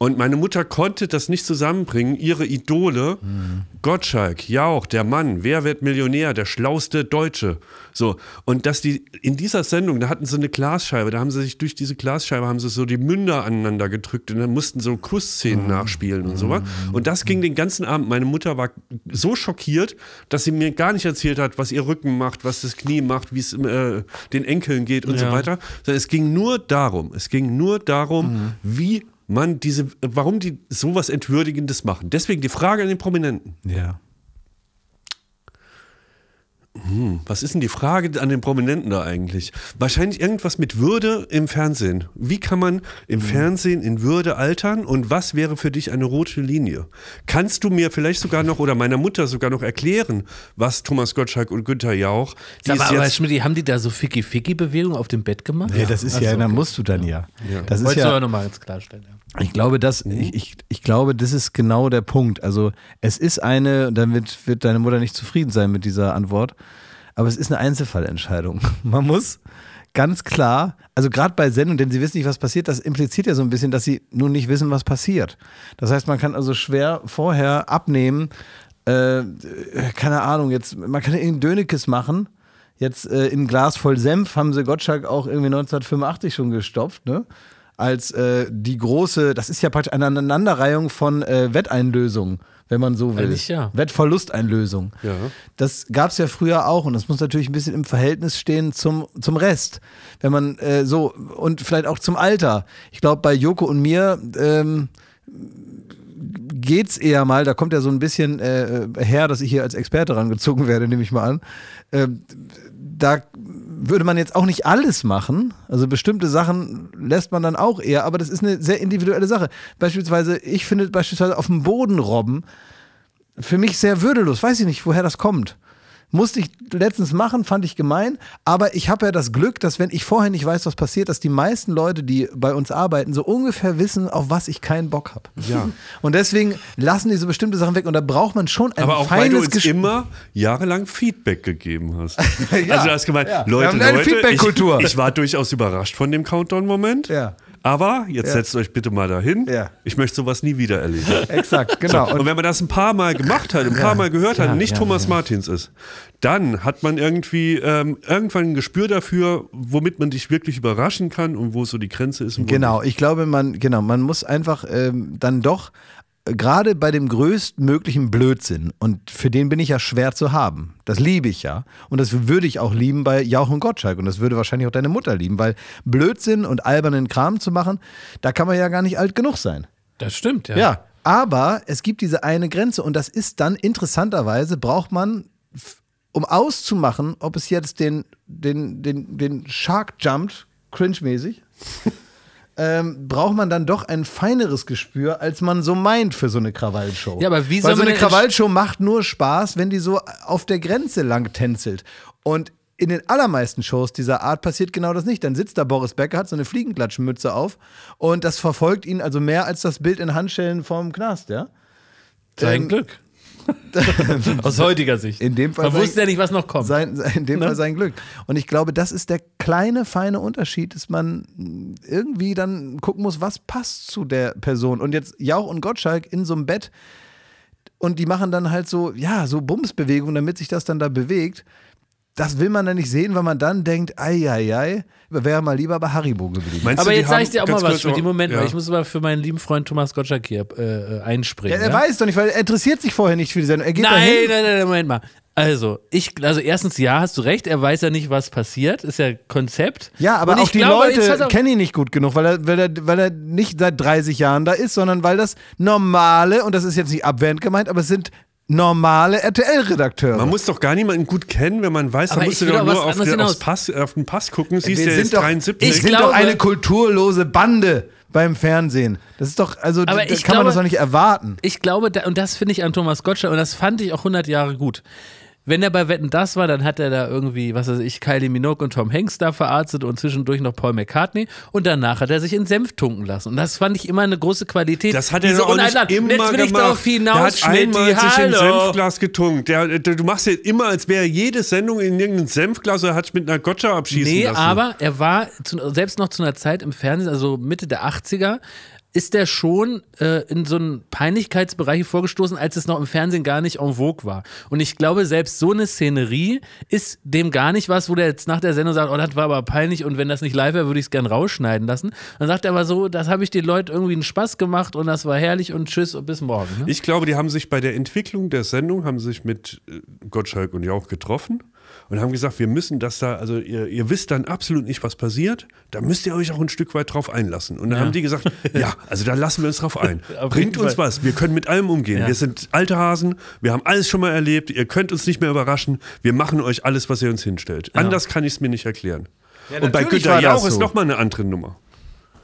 Und meine Mutter konnte das nicht zusammenbringen, ihre Idole, mhm. Gottschalk, Jauch, der Mann, wer wird Millionär, der schlauste Deutsche. So. Und dass die in dieser Sendung, da hatten sie eine Glasscheibe, da haben sie sich durch diese Glasscheibe, haben sie so die Münder aneinander gedrückt und dann mussten so Kussszenen mhm. nachspielen und sowas. Mhm. Und das ging den ganzen Abend. Meine Mutter war so schockiert, dass sie mir gar nicht erzählt hat, was ihr Rücken macht, was das Knie macht, wie es äh, den Enkeln geht und ja. so weiter. Sondern es ging nur darum, es ging nur darum, mhm. wie Mann, diese, warum die sowas Entwürdigendes machen. Deswegen die Frage an den Prominenten. Ja. Hm, was ist denn die Frage an den Prominenten da eigentlich? Wahrscheinlich irgendwas mit Würde im Fernsehen. Wie kann man im mhm. Fernsehen in Würde altern und was wäre für dich eine rote Linie? Kannst du mir vielleicht sogar noch oder meiner Mutter sogar noch erklären, was Thomas Gottschalk und Günther Jauch. Sag mal, aber Schmidt, haben die da so ficky ficky bewegungen auf dem Bett gemacht? Nee, das ist also, ja, okay. dann musst du dann ja. ja. Das Wolltest ist ja, du aber nochmal ganz klarstellen. Ja. Ich glaube, das, mhm. ich, ich, ich, glaube, das ist genau der Punkt. Also es ist eine, damit wird deine Mutter nicht zufrieden sein mit dieser Antwort, aber es ist eine Einzelfallentscheidung. *laughs* Man muss ganz klar, also gerade bei Sendungen, denn sie wissen nicht, was passiert, das impliziert ja so ein bisschen, dass sie nun nicht wissen, was passiert. Das heißt, man kann also schwer vorher abnehmen, äh, keine Ahnung, jetzt, man kann irgendein Dönekes machen, jetzt äh, im Glas voll Senf haben sie Gottschalk auch irgendwie 1985 schon gestopft, ne? als äh, die große, das ist ja praktisch eine Aneinanderreihung von äh, Wetteinlösungen, wenn man so will. Eigentlich, ja. Wettverlusteinlösung. Ja. Das gab es ja früher auch und das muss natürlich ein bisschen im Verhältnis stehen zum, zum Rest. Wenn man äh, so, und vielleicht auch zum Alter. Ich glaube, bei Joko und mir ähm, es eher mal, da kommt ja so ein bisschen äh, her, dass ich hier als Experte rangezogen werde, nehme ich mal an. Ähm, da würde man jetzt auch nicht alles machen. Also bestimmte Sachen lässt man dann auch eher, aber das ist eine sehr individuelle Sache. Beispielsweise, ich finde beispielsweise auf dem Boden robben für mich sehr würdelos. Weiß ich nicht, woher das kommt. Musste ich letztens machen, fand ich gemein. Aber ich habe ja das Glück, dass wenn ich vorher nicht weiß, was passiert, dass die meisten Leute, die bei uns arbeiten, so ungefähr wissen, auf was ich keinen Bock habe. Ja. *laughs* Und deswegen lassen die so bestimmte Sachen weg. Und da braucht man schon ein aber auch, feines weil du uns immer jahrelang Feedback gegeben hast. *laughs* ja, also du hast gemeint, ja. Leute, Leute, ich, ich, war durchaus überrascht von dem Countdown-Moment. Ja. Aber jetzt ja. setzt euch bitte mal dahin. Ja. Ich möchte sowas nie wieder erleben. *laughs* Exakt, genau. So. Und, wenn man das ein paar Mal gemacht hat, ein paar Mal gehört hat und nicht Thomas Martins ist, dann hat man irgendwie ähm, irgendwann ein Gespür dafür, womit man dich wirklich überraschen kann und wo so die Grenze ist. genau, ich glaube, man, genau, man muss einfach ähm, dann doch gerade bei dem größtmöglichen Blödsinn, und für den bin ich ja schwer zu haben, das liebe ich ja, und das würde ich auch lieben bei Jauch und Gottschalk, und das würde wahrscheinlich auch deine Mutter lieben, weil Blödsinn und albernen Kram zu machen, da kann man ja gar nicht alt genug sein. Das stimmt, ja. Ja, aber es gibt diese eine Grenze, und das ist dann interessanterweise, braucht man um auszumachen, ob es jetzt den, den, den, den Shark jumpt, cringe-mäßig, ähm, braucht man dann doch ein feineres Gespür, als man so meint für so eine Krawallshow. Ja, aber wie soll Weil so eine Krawallshow macht nur Spaß, wenn die so auf der Grenze lang tänzelt. Und in den allermeisten Shows dieser Art passiert genau das nicht. Dann sitzt da Boris Becker, hat so eine Fliegenklatschenmütze auf und das verfolgt ihn also mehr als das Bild in Handschellen vorm Knast, ja? Sein ähm, Glück. Aus heutiger Sicht. In dem Fall Man sein, wusste ja nicht, was noch kommt. Sein, in dem ne? Fall sein Glück. Und ich glaube, das ist der kleine, feine Unterschied, dass man irgendwie dann gucken muss, was passt zu der Person. Und jetzt Jauch und Gottschalk in so einem Bett und die machen dann halt so, ja, so Bumsbewegungen, damit sich das dann da bewegt das will man dann nicht sehen, weil man dann denkt, ei, ei, ei, wäre mal lieber bei Haribo geblieben. Meinst aber jetzt sage ich dir auch mal was für den Moment, ja. ich muss aber für meinen lieben Freund Thomas Gottschalk hier äh, äh einspringen. Ja, er ja? Ne? weiß doch nicht, weil er interessiert sich vorher nicht für die Sendung. Er geht nein, dahin. nein, nein, Moment mal. Also, ich, also erstens, ja, hast du recht, er weiß ja nicht, was passiert, ist ja Konzept. Ja, aber auch die glaube, Leute kennen ihn nicht gut genug, weil er, weil, er, weil er nicht seit 30 Jahren da ist, sondern weil das normale, und das ist jetzt nicht abwehrend gemeint, aber es sind normale RTL-Redakteure. Man muss doch gar niemanden gut kennen, wenn man weiß, man muss doch nur auf, den, Pass, äh, auf den Pass gucken, äh, siehst du, ja sind 73. Wir sind doch eine kulturlose Bande beim Fernsehen. Das ist doch, also da, kann glaube, man das doch nicht erwarten. Ich glaube, und das finde ich an Thomas Gottschalk, und das fand ich auch 100 Jahre gut. Wenn er bei Wetten das war, dann hat er da irgendwie, was weiß ich, Kylie Minogue und Tom Hanks da verarztet und zwischendurch noch Paul McCartney und danach hat er sich in Senf tunken lassen. Und das fand ich immer eine große Qualität. Das hat er doch auch Uneinland. nicht immer Jetzt will gemacht. ich darauf hinaus, der hat Schnitti, einmal hallo. in Senfglas getunkt. Der, der, du machst jetzt immer, als wäre jede Sendung in irgendein Senfglas oder hat mit einer Gotcha abschießen nee, lassen. Nee, aber er war zu, selbst noch zu einer Zeit im Fernsehen, also Mitte der 80er, ist der schon äh, in so einen Peinlichkeitsbereich vorgestoßen, als es noch im Fernsehen gar nicht en vogue war. Und ich glaube, selbst so eine Szenerie ist dem gar nicht was, wo der jetzt nach der Sendung sagt, oh, das war aber peinlich und wenn das nicht live wäre, würde ich es gern rausschneiden lassen. Dann sagt er aber so, das habe ich den Leuten irgendwie einen Spaß gemacht und das war herrlich und tschüss und bis morgen. Ne? Ich glaube, die haben sich bei der Entwicklung der Sendung, haben sich mit äh, Gottschalk und Jauch getroffen und haben gesagt, wir müssen das da, also ihr, ihr wisst dann absolut nicht, was passiert, da müsst ihr euch auch ein Stück weit drauf einlassen. Und dann ja. haben die gesagt, *laughs* ja, also da lassen wir uns drauf ein. Bringt uns was, wir können mit allem umgehen. Ja. Wir sind alte Hasen, wir haben alles schon mal erlebt, ihr könnt uns nicht mehr überraschen, wir machen euch alles, was ihr uns hinstellt. Ja. Anders kann ich es mir nicht erklären. und bei Günter Jauch so. ist nochmal eine andere Nummer.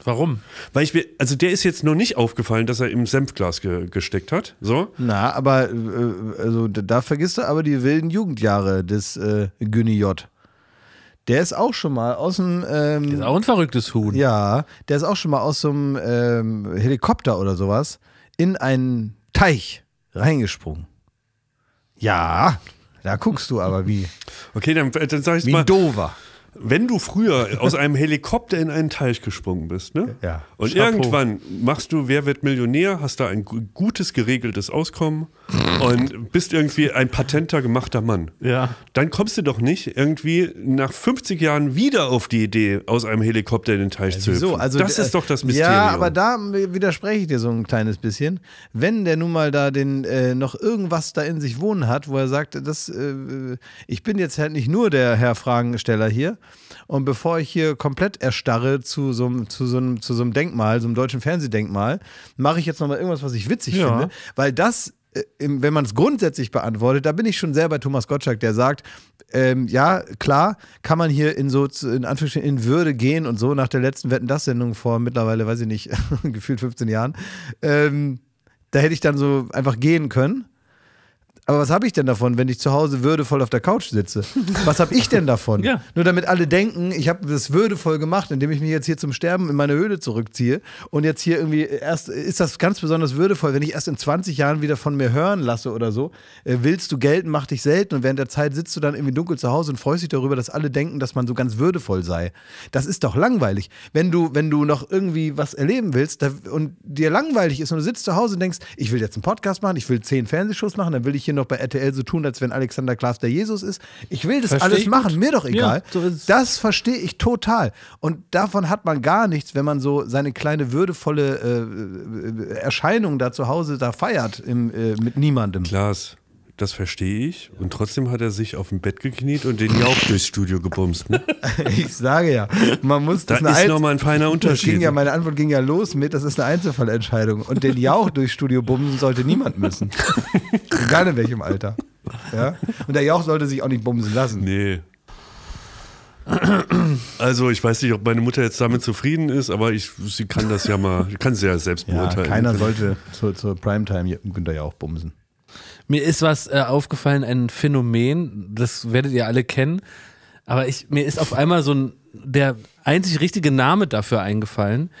Warum? Weil ich mir, also der ist jetzt noch nicht aufgefallen, dass er im Senfglas ge gesteckt hat. So. Na, aber äh, also da vergisst du aber die wilden Jugendjahre des äh, Günni J. Der ist auch schon mal aus dem. Ähm, ist auch ein verrücktes Huhn. Ja, der ist auch schon mal aus so einem ähm, Helikopter oder sowas in einen Teich reingesprungen. Ja, da guckst du aber wie. Okay, dann, äh, dann sag ich mal. Wie Dover. Wenn du früher aus einem Helikopter in einen Teich gesprungen bist, ne? Ja. Und Chapeau. irgendwann machst du Wer wird Millionär, hast da ein gutes, geregeltes Auskommen und bist irgendwie ein patenter, gemachter Mann. Ja. Dann kommst du doch nicht irgendwie nach 50 Jahren wieder auf die Idee, aus einem Helikopter in den Teich ja, zu hüpfen. Also, das äh, ist doch das Mysterium. Ja, aber da widerspreche ich dir so ein kleines bisschen. Wenn der nun mal da den, äh, noch irgendwas da in sich wohnen hat, wo er sagt, das, äh, ich bin jetzt halt nicht nur der Herr Fragensteller hier, und bevor ich hier komplett erstarre zu so, zu so, einem, zu so einem Denkmal, so einem deutschen Fernsehdenkmal, mache ich jetzt nochmal irgendwas, was ich witzig ja. finde. Weil das äh, wenn man es grundsätzlich beantwortet, da bin ich schon sehr bei Thomas Gottschalk, der sagt, ähm, ja, klar, kann man hier in so in Anführungsstrichen in Würde gehen und so nach der letzten Wetten das Sendung vor mittlerweile, weiß ich nicht, *laughs* gefühlt 15 Jahren, ähm, da hätte ich dann so einfach gehen können. Aber was habe ich denn davon, wenn ich zu Hause würdevoll auf der Couch sitze? Was habe ich denn davon? *laughs* ja. Nur damit alle denken, ich habe das würdevoll gemacht, indem ich mich jetzt hier zum Sterben in meine Höhle zurückziehe und jetzt hier irgendwie erst ist das ganz besonders würdevoll, wenn ich erst in 20 Jahren wieder von mir hören lasse oder so. Äh, willst du gelten, mach dich selten und während der Zeit sitzt du dann irgendwie dunkel zu Hause und freust dich darüber, dass alle denken, dass man so ganz würdevoll sei. Das ist doch langweilig. Wenn du, wenn du noch irgendwie was erleben willst und dir langweilig ist und du sitzt zu Hause und denkst, ich will jetzt einen Podcast machen, ich will zehn Fernsehshows machen, dann will ich hier noch noch bei RTL so tun, als wenn Alexander Klaas der Jesus ist. Ich will das Versteh alles machen, gut. mir doch egal. Ja, so das verstehe ich total. Und davon hat man gar nichts, wenn man so seine kleine würdevolle äh, äh Erscheinung da zu Hause da feiert im, äh, mit niemandem. Klaas, das verstehe ich. Und trotzdem hat er sich auf dem Bett gekniet und den Jauch durchs Studio gebumst. Ne? *laughs* ich sage ja, man muss das. Da ist nochmal ein feiner *laughs* Unterschied. Ging ja, meine Antwort ging ja los mit, das ist eine Einzelfallentscheidung. Und den Jauch durchs Studio bumsen sollte niemand müssen. Egal in welchem Alter. Ja? Und der Jauch sollte sich auch nicht bumsen lassen. Nee. Also ich weiß nicht, ob meine Mutter jetzt damit zufrieden ist, aber ich, sie kann das ja mal, kann sie ja selbst ja, beurteilen. Keiner sollte zur, zur Primetime Günther ja auch bumsen. Mir ist was äh, aufgefallen, ein Phänomen, das werdet ihr alle kennen. Aber ich, mir ist auf einmal so ein, der einzig richtige Name dafür eingefallen.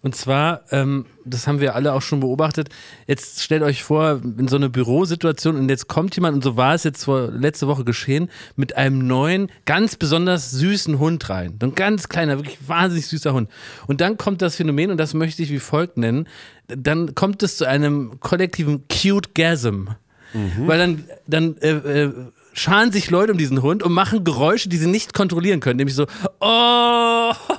Und zwar, ähm, das haben wir alle auch schon beobachtet, jetzt stellt euch vor, in so eine Bürosituation und jetzt kommt jemand, und so war es jetzt vor, letzte Woche geschehen, mit einem neuen, ganz besonders süßen Hund rein. ein ganz kleiner, wirklich wahnsinnig süßer Hund. Und dann kommt das Phänomen, und das möchte ich wie folgt nennen, dann kommt es zu einem kollektiven Cute-Gasm. Mhm. Weil dann, dann äh, äh, scharen sich Leute um diesen Hund und machen Geräusche, die sie nicht kontrollieren können. Nämlich so, oh, *laughs*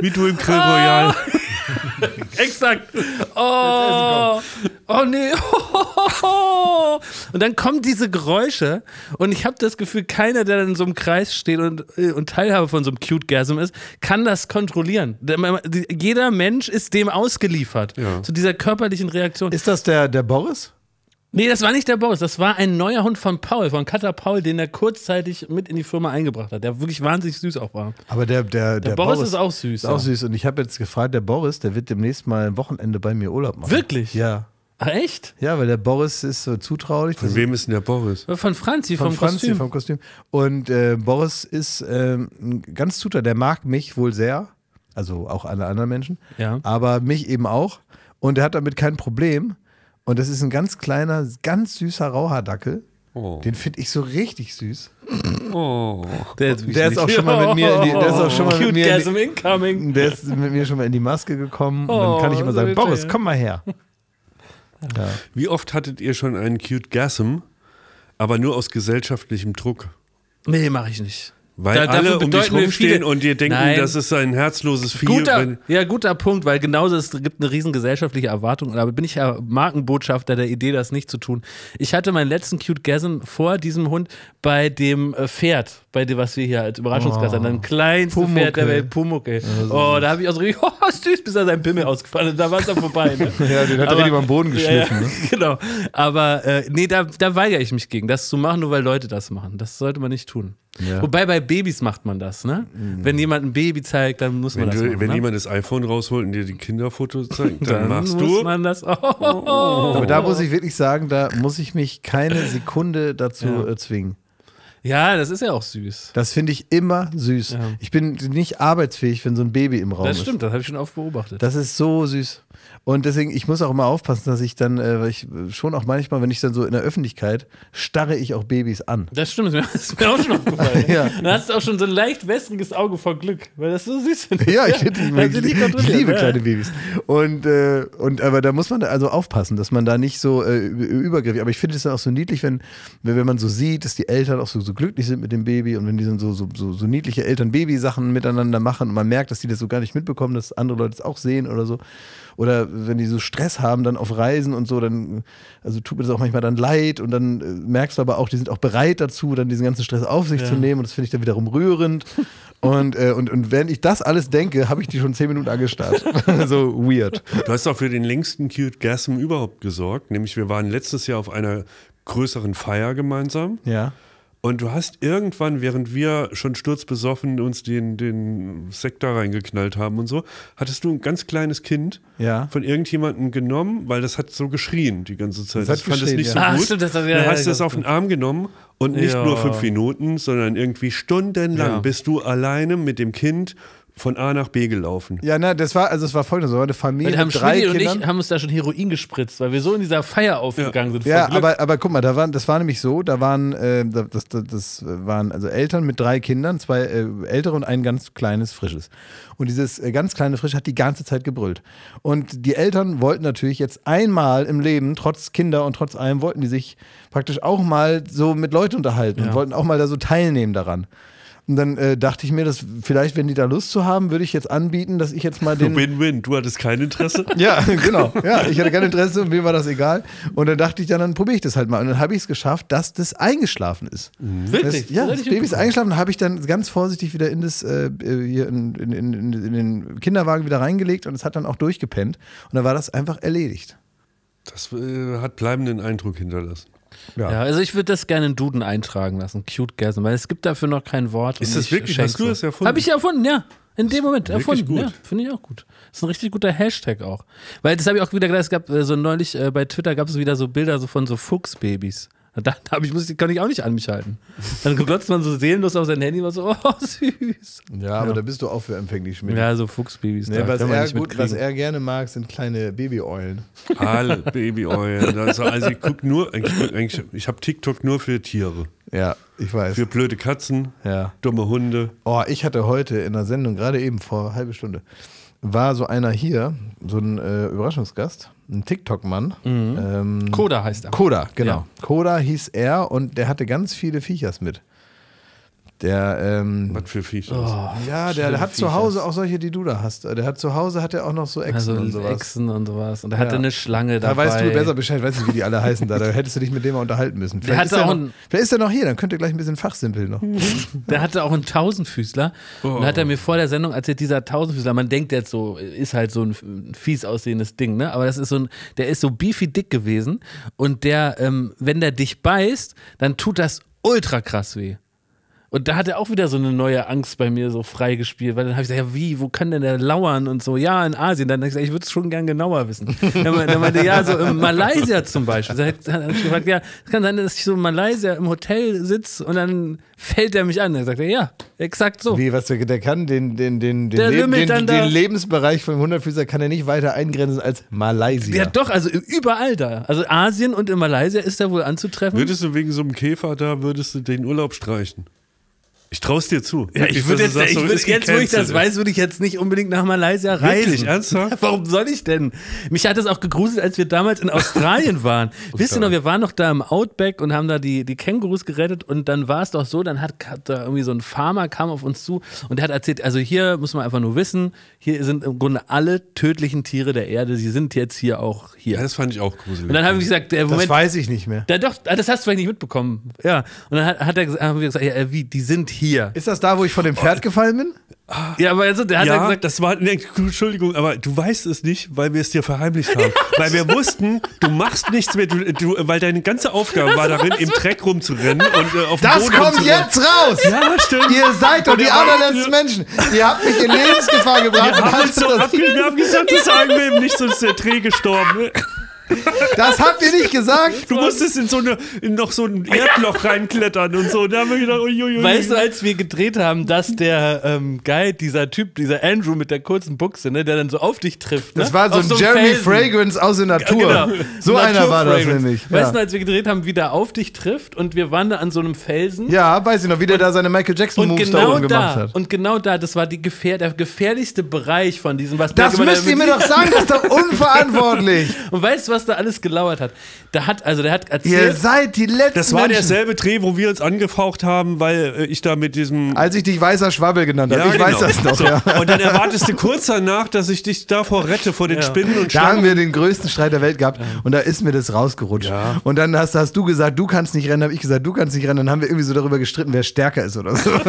Wie du im Grill ah. Royal. *laughs* *laughs* Exakt. Oh, oh nee. *laughs* und dann kommen diese Geräusche und ich habe das Gefühl, keiner, der dann in so einem Kreis steht und, äh, und Teilhaber von so einem Cute Gasm ist, kann das kontrollieren. Jeder Mensch ist dem ausgeliefert. Ja. Zu dieser körperlichen Reaktion. Ist das der, der Boris? Nee, das war nicht der Boris, das war ein neuer Hund von Paul, von Cutter Paul, den er kurzzeitig mit in die Firma eingebracht hat, der wirklich wahnsinnig süß auch war. Aber der, der, der, der Boris, Boris, ist auch süß. Ist auch süß und ich habe jetzt gefragt, der Boris, der wird demnächst mal ein Wochenende bei mir Urlaub machen. Wirklich? Ja. Ach, echt? Ja, weil der Boris ist so zutraulich. Von wem ist denn der Boris? Von Franzi, von vom, von Franzi, Kostüm. vom Kostüm. Und äh, Boris ist äh, ganz zutraulich. Der mag mich wohl sehr, also auch alle anderen Menschen, ja. aber mich eben auch. Und er hat damit kein Problem. Und das ist ein ganz kleiner, ganz süßer Rauhardackel. Oh. Den finde ich so richtig süß. Oh. Der, der ist auch schon mal mit mir, in die, der ist auch schon mal mit mir, in die, incoming. der ist mit mir schon mal in die Maske gekommen. Oh, dann kann ich oh, immer sagen, Boris, komm mal her. Ja. Wie oft hattet ihr schon einen Cute Gasm, aber nur aus gesellschaftlichem Druck? Nee, mache ich nicht. Weil da, alle um dich rumstehen und dir denken, Nein. das ist ein herzloses Vieh. Guter, ja, guter Punkt, weil genauso es gibt eine riesen gesellschaftliche Erwartung. Und da bin ich ja Markenbotschafter der Idee, das nicht zu tun. Ich hatte meinen letzten Cute Gasm vor diesem Hund bei dem äh, Pferd, bei dem, was wir hier als Überraschungsgast oh. haben, dem kleinsten Pferd der Welt, Pumuckel. Also. Oh, da habe ich auch so richtig, *laughs* oh, süß, bis er sein Pimmel ausgefallen ist. Da war es dann vorbei. Ne? *laughs* ja, den hat er richtig am Boden geschliffen. Ja, ja, *laughs* ne? Genau. Aber äh, nee, da, da weigere ich mich gegen, das zu machen, nur weil Leute das machen. Das sollte man nicht tun. Ja. Wobei bei Babys macht man das, ne? Mhm. Wenn jemand ein Baby zeigt, dann muss man das du, machen, Wenn ne? jemand das iPhone rausholt und dir die Kinderfoto zeigt, dann, dann machst muss man das auch. Oh. Aber da muss ich wirklich sagen, da muss ich mich keine Sekunde dazu ja. Äh, zwingen. Ja, das ist ja auch süß. Das finde ich immer süß. Ja. Ich bin nicht arbeitsfähig, wenn so ein Baby im Raum ist. Das stimmt, ist. das habe ich schon oft beobachtet. Das ist so süß. Und deswegen, ich muss auch immer aufpassen, dass ich dann, weil äh, ich schon auch manchmal, wenn ich dann so in der Öffentlichkeit, starre ich auch Babys an. Das stimmt, das ist mir *laughs* auch schon aufgefallen. ja. Dann hast du auch schon so ein leicht wässriges Auge vor Glück, weil das so süß ist. Ja, ich, ja. ich, ich, ich liebe ja. kleine Babys. Und, äh, und aber da muss man also aufpassen, dass man da nicht so äh, übergriffig, aber ich finde es dann auch so niedlich, wenn, wenn man so sieht, dass die Eltern auch so, so glücklich sind mit dem Baby und wenn die dann so, so, so, so niedliche Eltern-Baby-Sachen miteinander machen und man merkt, dass die das so gar nicht mitbekommen, dass andere Leute es auch sehen oder so. Oder wenn die so Stress haben, dann auf Reisen und so, dann also tut mir das auch manchmal dann leid und dann äh, merkst du aber auch, die sind auch bereit dazu, dann diesen ganzen Stress auf sich ja. zu nehmen und das finde ich dann wiederum rührend. und, äh, und, und wenn ich das alles denke, habe ich die schon zehn Minuten angestarrt. *laughs* so weird. Du hast auch für den längsten Cute Gasm überhaupt gesorgt, nämlich wir waren letztes Jahr auf einer größeren Feier gemeinsam. Ja. Und du hast irgendwann, während wir schon sturzbesoffen uns den, den Sekt da reingeknallt haben und so, hattest du ein ganz kleines Kind ja. von irgendjemandem genommen, weil das hat so geschrien die ganze Zeit. Das, das fand es nicht ja. so Ach, gut. Ah, stimmt, das, ja, Dann hast es auf den Arm genommen und nicht nur fünf Minuten, sondern irgendwie stundenlang bist du alleine mit dem Kind von A nach B gelaufen. Ja, na, das war, also es war folgendes, so eine Familie weil haben mit drei und ich haben uns da schon Heroin gespritzt, weil wir so in dieser Feier aufgegangen ja. sind. Ja, aber, aber guck mal, da waren, das war nämlich so, da waren, äh, das, das, das, waren also Eltern mit drei Kindern, zwei äh, ältere und ein ganz kleines Frisches. Und dieses äh, ganz kleine Frisch hat die ganze Zeit gebrüllt. Und die Eltern wollten natürlich jetzt einmal im Leben, trotz Kinder und trotz allem, wollten die sich praktisch auch mal so mit Leuten unterhalten ja. und wollten auch mal da so teilnehmen daran. Und dann äh, dachte ich mir, dass vielleicht, wenn die da Lust zu haben, würde ich jetzt anbieten, dass ich jetzt mal den. *laughs* Win-win, du hattest kein Interesse. *laughs* ja, genau. Ja, ich hatte kein Interesse und mir war das egal. Und dann dachte ich, dann, dann probiere ich das halt mal. Und dann habe ich es geschafft, dass das eingeschlafen ist. Mhm. Wirklich? Das, ja, das, Baby ist eingeschlafen und habe ich dann ganz vorsichtig wieder in, das, äh, in, in, in, in den Kinderwagen wieder reingelegt und es hat dann auch durchgepennt. Und dann war das einfach erledigt. Das äh, hat bleibenden Eindruck hinterlassen. Ja. ja. also ich würde das gerne in Duden eintragen lassen. Cute Gasm, weil es gibt dafür noch kein Wort. Ist das wirklich? Schenk's. Hast du das erfunden? Habe ich erfunden, ja. In dem Moment erfunden. Gut. Ja, finde ich auch gut. ist ein richtig guter Hashtag auch. Weil das habe ich auch wieder gedacht, es gab äh, so neulich äh, bei Twitter gab es wieder so Bilder so von so Fuchsbabys. *laughs* Da, dann ich, muss, kann ich auch nicht an mich halten. Dann glotzt man so seelenlos auf sein Handy und so, oh, *laughs* süß. Ja, aber ja. da bist du auch für empfänglich mit. Ja, so Fuchsbabys. Nee, was, er gut, was er gerne mag, sind kleine Babyeulen. Alle *laughs* Babyeulen. Also, also ich gucke nur, ich, ich, habe TikTok nur für Tiere. Ja, ich weiß. Für blöde Katzen, ja. dumme Hunde. Oh, ich hatte heute in der Sendung, gerade eben vor halbe Stunde, war so einer hier, so ein äh, Überraschungsgast ein TikTok-Mann. Mhm. Ähm, Koda heißt er. Koda, genau. Ja. Koda hieß er und der hatte ganz viele Viechers mit. Der, ähm, Was für Viecher. Oh, ja, der, der hat Viecher. zu Hause auch solche, die du da hast. Der hat zu Hause hat er auch noch so Echsen also und sowas. Echsen und sowas. Und er hatte ja. eine Schlange da. Da weißt du besser Bescheid, weißt du, wie die alle heißen da. Da hättest du dich mit dem mal unterhalten müssen. Vielleicht, der hatte ist, auch noch, vielleicht ist er noch hier, dann könnt ihr gleich ein bisschen fachsimpel noch. *laughs* der hatte auch einen Tausendfüßler. Oh. Und hat er mir vor der Sendung erzählt, dieser Tausendfüßler, man denkt jetzt so, ist halt so ein fies aussehendes Ding, ne? Aber das ist so ein, der ist so beefy dick gewesen. Und der, ähm, wenn der dich beißt, dann tut das ultra krass weh. Und da hat er auch wieder so eine neue Angst bei mir so freigespielt, weil dann habe ich gesagt, ja wie, wo kann denn der lauern und so, ja in Asien. Dann habe ich gesagt, ich würde es schon gern genauer wissen. Dann, dann meinte ja, so in Malaysia zum Beispiel. Dann habe ich gefragt, ja, es kann sein, dass ich so in Malaysia im Hotel sitze und dann fällt er mich an. Dann sagt er, ja, exakt so. Wie, was der kann, den, den, den, den, Leb den, den Lebensbereich von Hundertfüßer kann er nicht weiter eingrenzen als Malaysia. Ja doch, also überall da. Also Asien und in Malaysia ist er wohl anzutreffen. Würdest du wegen so einem Käfer da, würdest du den Urlaub streichen? Ich traue es dir zu. Ja, ich, würde jetzt, ich würd, jetzt wo ich das weiß, würde ich jetzt nicht unbedingt nach Malaysia reisen. Wirklich, ernsthaft? *laughs* Warum soll ich denn? Mich hat das auch gegruselt, als wir damals in Australien waren. *laughs* Oh, Wisst ihr noch, wir waren noch da im Outback und haben da die, die Kängurus gerettet und dann war es doch so, dann hat, hat, da irgendwie so ein Farmer kam auf uns zu und der hat erzählt, also hier muss man einfach nur wissen, hier sind im Grunde alle tödlichen Tiere der Erde, sie sind jetzt hier auch hier. Ja, das fand ich auch gruselig. Und dann haben wir gesagt, äh, Moment, das weiß ich nicht mehr. Da, doch, das hast du vielleicht nicht mitbekommen. Ja, und dann hat, hat er gesagt, haben wir gesagt, ja, wie, die sind hier hier. Ist das da, wo ich von dem Pferd oh. gefallen bin? Ja, aber also, der hat ja, ja gesagt, das war, nee, Entschuldigung, aber du weißt es nicht, weil wir es dir verheimlicht haben. Ja. Weil wir wussten, du machst nichts mehr, du, du, weil deine ganze Aufgabe das war darin, im Dreck rumzurennen und äh, auf Das Boden kommt jetzt raus! Ja, stimmt. Ihr seid doch die allerletzten Menschen. Ihr habt mich in Lebensgefahr gebracht. Wir haben, so, hab, wir haben gesagt, das sagen wir ihm nicht, sonst ist der Dreh gestorben. Ne? Das habt ihr nicht gesagt. Du musstest in so eine, in noch so ein Erdloch reinklettern und so. da haben wir gedacht, uiuiui. Weißt du, als wir gedreht haben, dass der ähm, Guy, dieser Typ, dieser Andrew mit der kurzen Buchse, ne, der dann so auf dich trifft. Ne? Das war so auf ein so Jeremy Felsen. Fragrance aus der Natur. Genau. So Natur einer war das nämlich. Ja. Weißt du, als wir gedreht haben, wie der auf dich trifft und wir waren da an so einem Felsen. Ja, weiß ich noch, wie der und, da seine Michael Jackson-Moves genau da gemacht hat. Und genau da, das war die gefähr der gefährlichste Bereich von diesem, was Das müsst ihr mir doch sagen, das ist doch *laughs* unverantwortlich. und weißt du, was da alles gelauert hat. Da hat, also der hat erzählt. Ihr seid die letzten. Das war derselbe Dreh, wo wir uns angefaucht haben, weil äh, ich da mit diesem. Als ich dich weißer Schwabbel genannt habe. Ja, ich genau. weiß das noch. So. Ja. Und dann erwartest du kurz danach, dass ich dich davor rette, vor den ja. Spinnen und Schlangen. Da haben wir den größten Streit der Welt gehabt und da ist mir das rausgerutscht. Und dann hast, hast, du gesagt, du kannst nicht rennen, habe ich gesagt, du kannst nicht rennen. Dann haben wir irgendwie so darüber gestritten, wer stärker ist oder so. *laughs*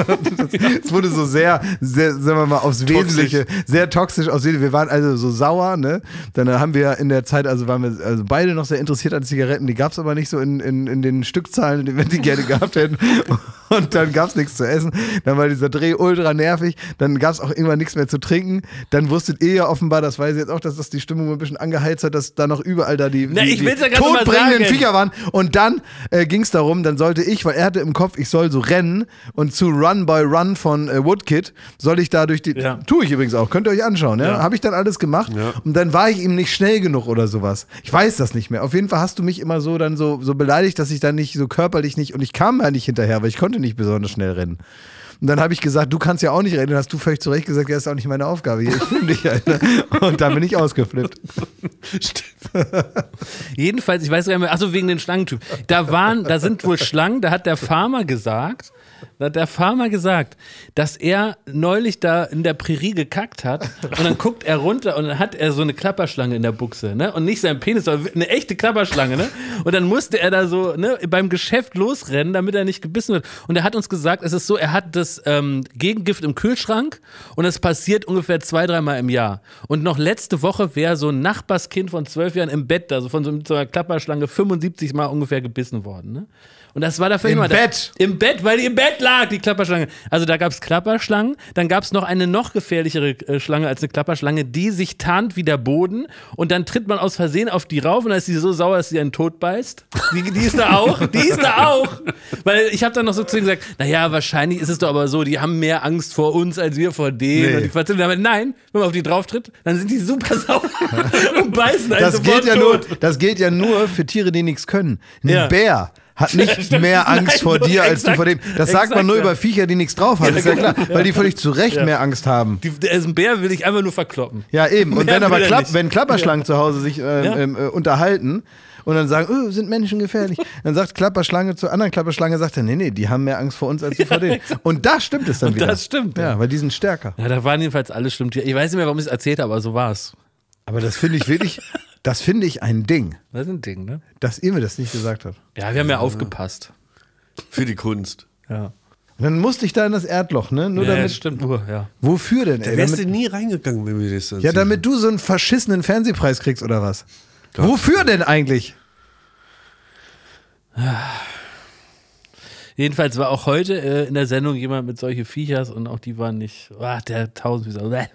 Es wurde so sehr, sehr, sagen wir mal, aufs toxisch. Wesentliche, sehr toxisch aufs Wir waren also so sauer, ne? Dann haben wir in der Zeit, also waren wir also beide noch sehr interessiert an Zigaretten. Die gab es aber nicht so in, in, in den Stückzahlen, wenn die gerne gehabt hätten. *laughs* Und dann gab es nichts zu essen. Dann war dieser Dreh ultra nervig. Dann gab es auch irgendwann nichts mehr zu trinken. Dann wusstet ihr ja offenbar, das weiß ich jetzt auch, dass das die Stimmung ein bisschen angeheizt hat, dass da noch überall da die, Na, die, die ja todbringenden Viecher waren. Und dann äh, ging es darum, dann sollte ich, weil er hatte im Kopf, ich soll so rennen und zu Run by Run von äh, Woodkid soll ich dadurch die. Ja. Tue ich übrigens auch, könnt ihr euch anschauen. Ja? Habe ich dann alles gemacht. Und dann war ich ihm nicht schnell genug oder sowas. Ich weiß das nicht mehr. Auf jeden Fall hast du mich immer so dann so, so beleidigt, dass ich dann nicht so körperlich nicht und ich kam ja nicht hinterher, weil ich konnte nicht besonders schnell rennen. Und dann habe ich gesagt, du kannst ja auch nicht rennen. Dann hast du völlig zurecht gesagt, das ist auch nicht meine Aufgabe. Hier, ich dich, Alter. Und dann bin ich ausgeflippt. Stimmt. *laughs* Jedenfalls, ich weiß gar nicht mehr, achso, wegen den Schlangentypen. Da waren, da sind wohl Schlangen, da hat der Farmer gesagt, da hat der Farmer gesagt, dass er neulich da in der Prärie gekackt hat und dann guckt er runter und dann hat er so eine Klapperschlange in der Buchse, ne? Und nicht sein Penis, sondern eine echte Klapperschlange, ne? Und dann musste er da so, ne, beim Geschäft losrennen, damit er nicht gebissen wird. Und er hat uns gesagt, es ist so, er hat das ähm, Gegengift im Kühlschrank und das passiert ungefähr zwei, dreimal im Jahr. Und noch letzte Woche wäre so ein Nachbarskind von zwölf Jahren im Bett, also von so einer Klapperschlange 75 Mal ungefähr gebissen worden, ne? Und das war dafür Im immer. Bett. Da, Im Bett, weil die im Bett lag, die Klapperschlange. Also da gab es Klapperschlangen, dann gab es noch eine noch gefährlichere äh, Schlange als eine Klapperschlange, die sich tarnt wie der Boden und dann tritt man aus Versehen auf die rauf und dann ist sie so sauer, dass sie einen Tod beißt. Die, die ist da auch, die ist da auch. Weil ich habe dann noch so zu ihm gesagt, naja, wahrscheinlich ist es doch aber so, die haben mehr Angst vor uns als wir vor denen. Nee. Und die verzählen damit, nein, wenn man auf die drauf tritt, dann sind die super *laughs* sauer und beißen einen das sofort geht ja tot. Nur, das gilt ja nur für Tiere, die nichts können. Ein ja. Bär hat nicht *laughs* mehr Angst Nein, vor dir exakt, als du vor dem. Das sagt exakt, man nur ja. über Viecher, die nichts drauf haben, ja, ist ja genau. klar, weil die völlig zu Recht mehr Angst haben. Die, ein Bär will ich einfach nur verkloppen. Ja, eben. Und Mehr wenn aber Klapp, wenn Klapperschlangen zu Hause sich äh, äh, unterhalten, und dann sagen, oh, sind Menschen gefährlich. *laughs* Dann sagt Klapperschlange zur anderen Klapperschlange, sagt er, nee, nee, die haben mehr Angst vor uns als ja, vor denen. Und da stimmt es dann und wieder. Das stimmt. Ja, weil die sind stärker. Ja, da waren jedenfalls alle Stimmtiere. Ich weiß nicht mehr, warum ich es erzählt habe, aber so war es. Aber das finde ich wirklich, das finde ich ein Ding. Das ist ein Ding, ne? Dass ihr mir das nicht gesagt habt. Ja, wir haben ja, aufgepasst. Für die Kunst. Ja. Und dann musste ich da in das Erdloch, ne? Nur ja, damit, ja, stimmt, nur, ja. Wofür denn, ey? Da wärst du nie reingegangen, wenn wir das erzählen. Ja, damit du so einen verschissenen Fernsehpreis kriegst, oder was? Doch. Wofür denn eigentlich? Jedenfalls war auch heute äh, in der Sendung jemand mit solchen Viechers und auch die waren nicht. Ah, der tausend Tausendfüßer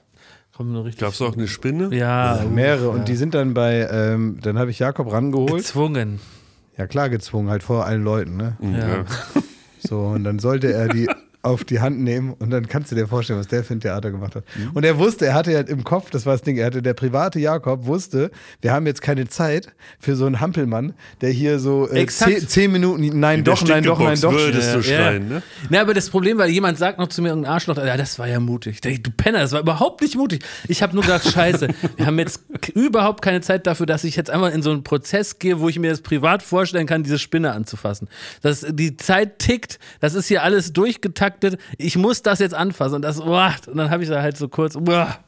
kommen richtig. Gab auch eine Spinne? Ja. ja mehrere. Ja. Und die sind dann bei, ähm, dann habe ich Jakob rangeholt. Gezwungen. Ja, klar, gezwungen, halt vor allen Leuten, ne? Mhm, ja. So, und dann sollte er die *laughs* auf die Hand nehmen und dann kannst du dir vorstellen, was der für ein Theater gemacht hat. Mhm. Und er wusste, er hatte ja im Kopf, das war das Ding, er hatte, der private Jakob wusste, wir haben jetzt keine Zeit für so einen Hampelmann, der hier so äh, zehn, zehn, Minuten, nein, doch, nein, doch, nein, doch. Würdest du schreien, ja. ne? Na, aber das Problem war, jemand sagt noch zu mir, irgendein Arschloch, ja, das war ja mutig. Denke, du Penner, das war überhaupt nicht mutig. Ich habe nur gedacht, scheiße, *laughs* wir haben jetzt überhaupt keine Zeit dafür, dass ich jetzt einmal in so einen Prozess gehe, wo ich mir das privat vorstellen kann, diese Spinne anzufassen. Das, die Zeit tickt, das ist hier alles durchgetackt abgefuckte, ich muss das jetzt anfassen und das, boah, und dann habe ich da halt so kurz, boah,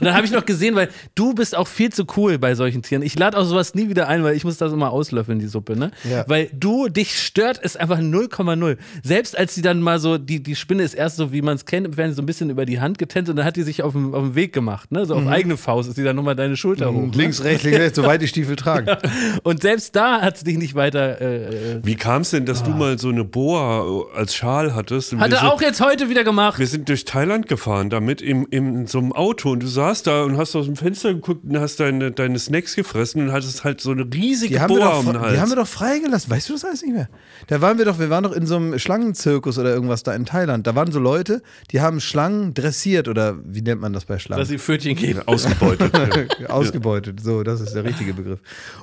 und dann habe ich noch gesehen, weil du bist auch viel zu cool bei solchen Tieren. Ich lade auch sowas nie wieder ein, weil ich muss das immer auslöffeln, die Suppe, ne? Ja. Weil du, dich stört es einfach 0,0. Selbst als sie dann mal so, die, die Spinne ist erst so, wie man es kennt, werden so ein bisschen über die Hand getänzt und dann hat die sich auf dem, auf dem Weg gemacht, ne? So auf mhm. eigene Faust ist sie dann nochmal deine Schulter mhm. hoch. Ne? Links, rechts, links, rechts, weit die Stiefel tragen. *laughs* Ja. Und selbst da hat es dich nicht weiter. Äh, äh wie kam es denn, dass ah. du mal so eine Boa äh, als Schal hattest? Hat er auch jetzt heute wieder gemacht. Wir sind durch Thailand gefahren damit im, in so einem Auto und du sagst, saß da und hast aus dem Fenster geguckt und hast deine, deine Snacks gefressen und hattest halt so eine riesige die Boa um den Hals. Die haben wir doch freigelassen. Weißt du das alles nicht mehr? Da waren wir doch, wir waren doch in so einem Schlangenzirkus oder irgendwas da in Thailand. Da waren so Leute, die haben Schlangen dressiert oder wie nennt man das bei Schlangen? Dass sie Pfötchen geben. Ausgebeutet. *laughs* Ausgebeutet, so, das ist der richtige Begriff.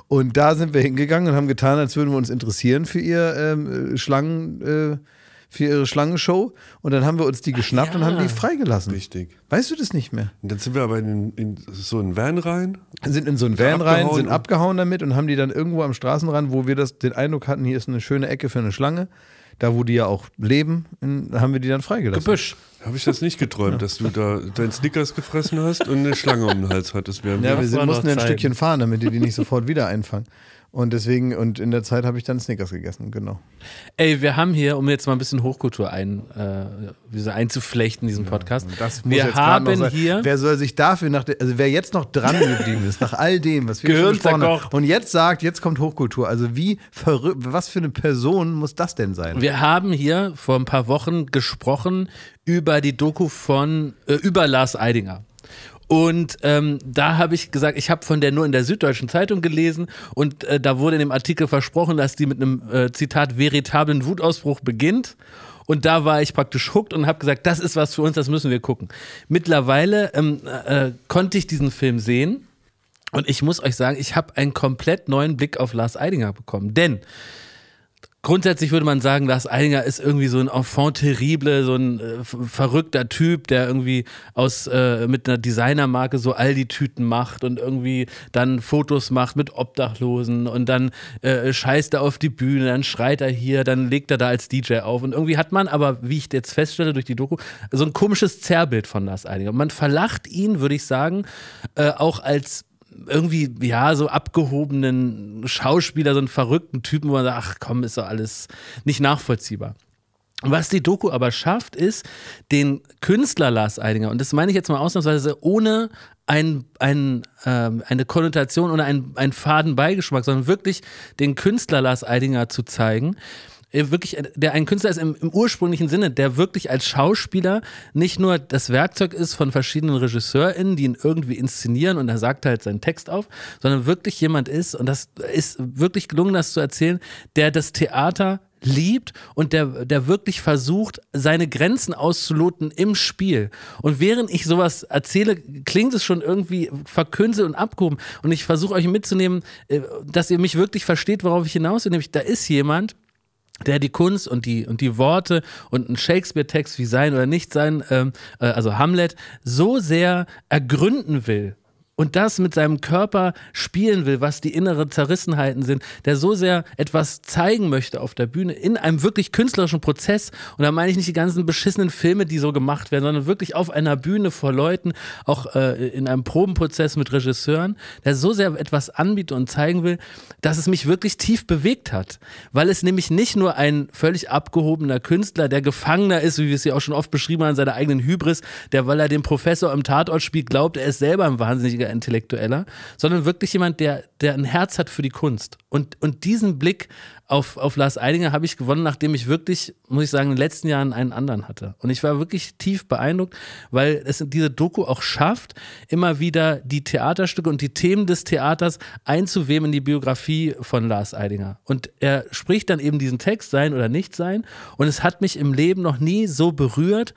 Und da sind wir hingegangen und haben getan, als würden wir uns interessieren für ihr ähm, äh, Schlangen. Äh, für ihre Schlangenshow und dann haben wir uns die geschnappt ja. und haben die freigelassen. Richtig. Weißt du das nicht mehr? Und dann sind wir aber in, in so einen Van rein. Sind in so einen Van rein, sind abgehauen damit und haben die dann irgendwo am Straßenrand, wo wir das, den Eindruck hatten, hier ist eine schöne Ecke für eine Schlange, da wo die ja auch leben, haben wir die dann freigelassen. Gebüsch. Habe ich das nicht geträumt, ja. dass du da deinen Snickers gefressen hast und eine Schlange um den Hals hattest. Wir ja, wir mussten ein Stückchen fahren, damit die die nicht sofort wieder einfangen. Und deswegen, und in der Zeit habe ich dann Snickers gegessen, genau. Ey, wir haben hier, um jetzt mal ein bisschen Hochkultur ein, äh, einzuflechten, diesen Podcast. Ja, das muss wir jetzt haben noch hier. Wer soll sich dafür, nach de, also wer jetzt noch dran geblieben ist, nach all dem, was wir Gehirn schon haben, und jetzt sagt, jetzt kommt Hochkultur. Also, wie verrückt, was für eine Person muss das denn sein? Wir haben hier vor ein paar Wochen gesprochen über die Doku von, äh, über Lars Eidinger. Und ähm, da habe ich gesagt, ich habe von der nur in der Süddeutschen Zeitung gelesen und äh, da wurde in dem Artikel versprochen, dass die mit einem äh, Zitat veritablen Wutausbruch beginnt. Und da war ich praktisch hooked und habe gesagt, das ist was für uns, das müssen wir gucken. Mittlerweile ähm, äh, konnte ich diesen Film sehen und ich muss euch sagen, ich habe einen komplett neuen Blick auf Lars Eidinger bekommen. Denn grundsätzlich würde man sagen, Lars Eidinger ist irgendwie so ein Enfant terrible, so ein äh, verrückter Typ, der irgendwie aus äh, mit einer Designermarke so all die tüten macht und irgendwie dann Fotos macht mit Obdachlosen und dann äh, scheißt er auf die Bühne, dann schreit er hier, dann legt er da als DJ auf. Und irgendwie hat man aber, wie ich jetzt feststelle durch die Doku, so ein komisches Zerrbild von Lars Eidinger. man verlacht ihn, würde ich sagen, äh, auch als irgendwie, ja, so abgehobenen Schauspieler, so einen verrückten Typen, wo man sagt, ach komm, ist doch alles nicht nachvollziehbar. Was die Doku aber schafft, ist, den Künstler Lars Eidinger, und das meine ich jetzt mal ausnahmsweise ohne ein, ein, ähm, eine Konnotation oder einen, einen faden Beigeschmack, sondern wirklich den Künstler Lars Eidinger zu zeigen, äh, wirklich, äh, der ein Künstler ist im, im, ursprünglichen Sinne, der wirklich als Schauspieler nicht nur das Werkzeug ist von verschiedenen RegisseurInnen, die ihn irgendwie inszenieren und er sagt halt seinen Text auf, sondern wirklich jemand ist, und das ist wirklich gelungen, das zu erzählen, der das Theater liebt und der, der wirklich versucht, seine Grenzen auszuloten im Spiel. Und während ich sowas erzähle, klingt es schon irgendwie verkünstelt und abgehoben. Und ich versuche euch mitzunehmen, äh, dass ihr mich wirklich versteht, worauf ich hinaus will. Nämlich, da ist jemand, der die Kunst und die, und die Worte und ein Shakespeare-Text wie sein oder nicht sein, ähm, äh, also Hamlet, so sehr ergründen will und das mit seinem Körper spielen will, was die inneren Zerrissenheiten sind, der so sehr etwas zeigen möchte auf der Bühne in einem wirklich künstlerischen Prozess. Und da meine ich nicht die ganzen beschissenen Filme, die so gemacht werden, sondern wirklich auf einer Bühne vor Leuten, auch äh, in einem Probenprozess mit Regisseuren, der so sehr etwas anbietet und zeigen will, dass es mich wirklich tief bewegt hat. Weil es nämlich nicht nur ein völlig abgehobener Künstler, der Gefangener ist, wie wir es ja auch schon oft beschrieben haben, in seiner eigenen Hybris, der, weil er den Professor im Tatort spielt, glaubt, er ist selber ein Wahnsinn weniger Intellektueller, sondern wirklich jemand, der, der ein Herz hat für die Kunst. Und, und diesen Blick auf, auf Lars Eidinger habe ich gewonnen, nachdem ich wirklich, muss ich sagen, in den letzten Jahren einen anderen hatte. Und ich war wirklich tief beeindruckt, weil es diese Doku auch schafft, immer wieder die Theaterstücke und die Themen des Theaters einzuweben in die Biografie von Lars Eidinger. Und er spricht dann eben diesen Text, sein oder nicht sein. Und es hat mich im Leben noch nie so berührt,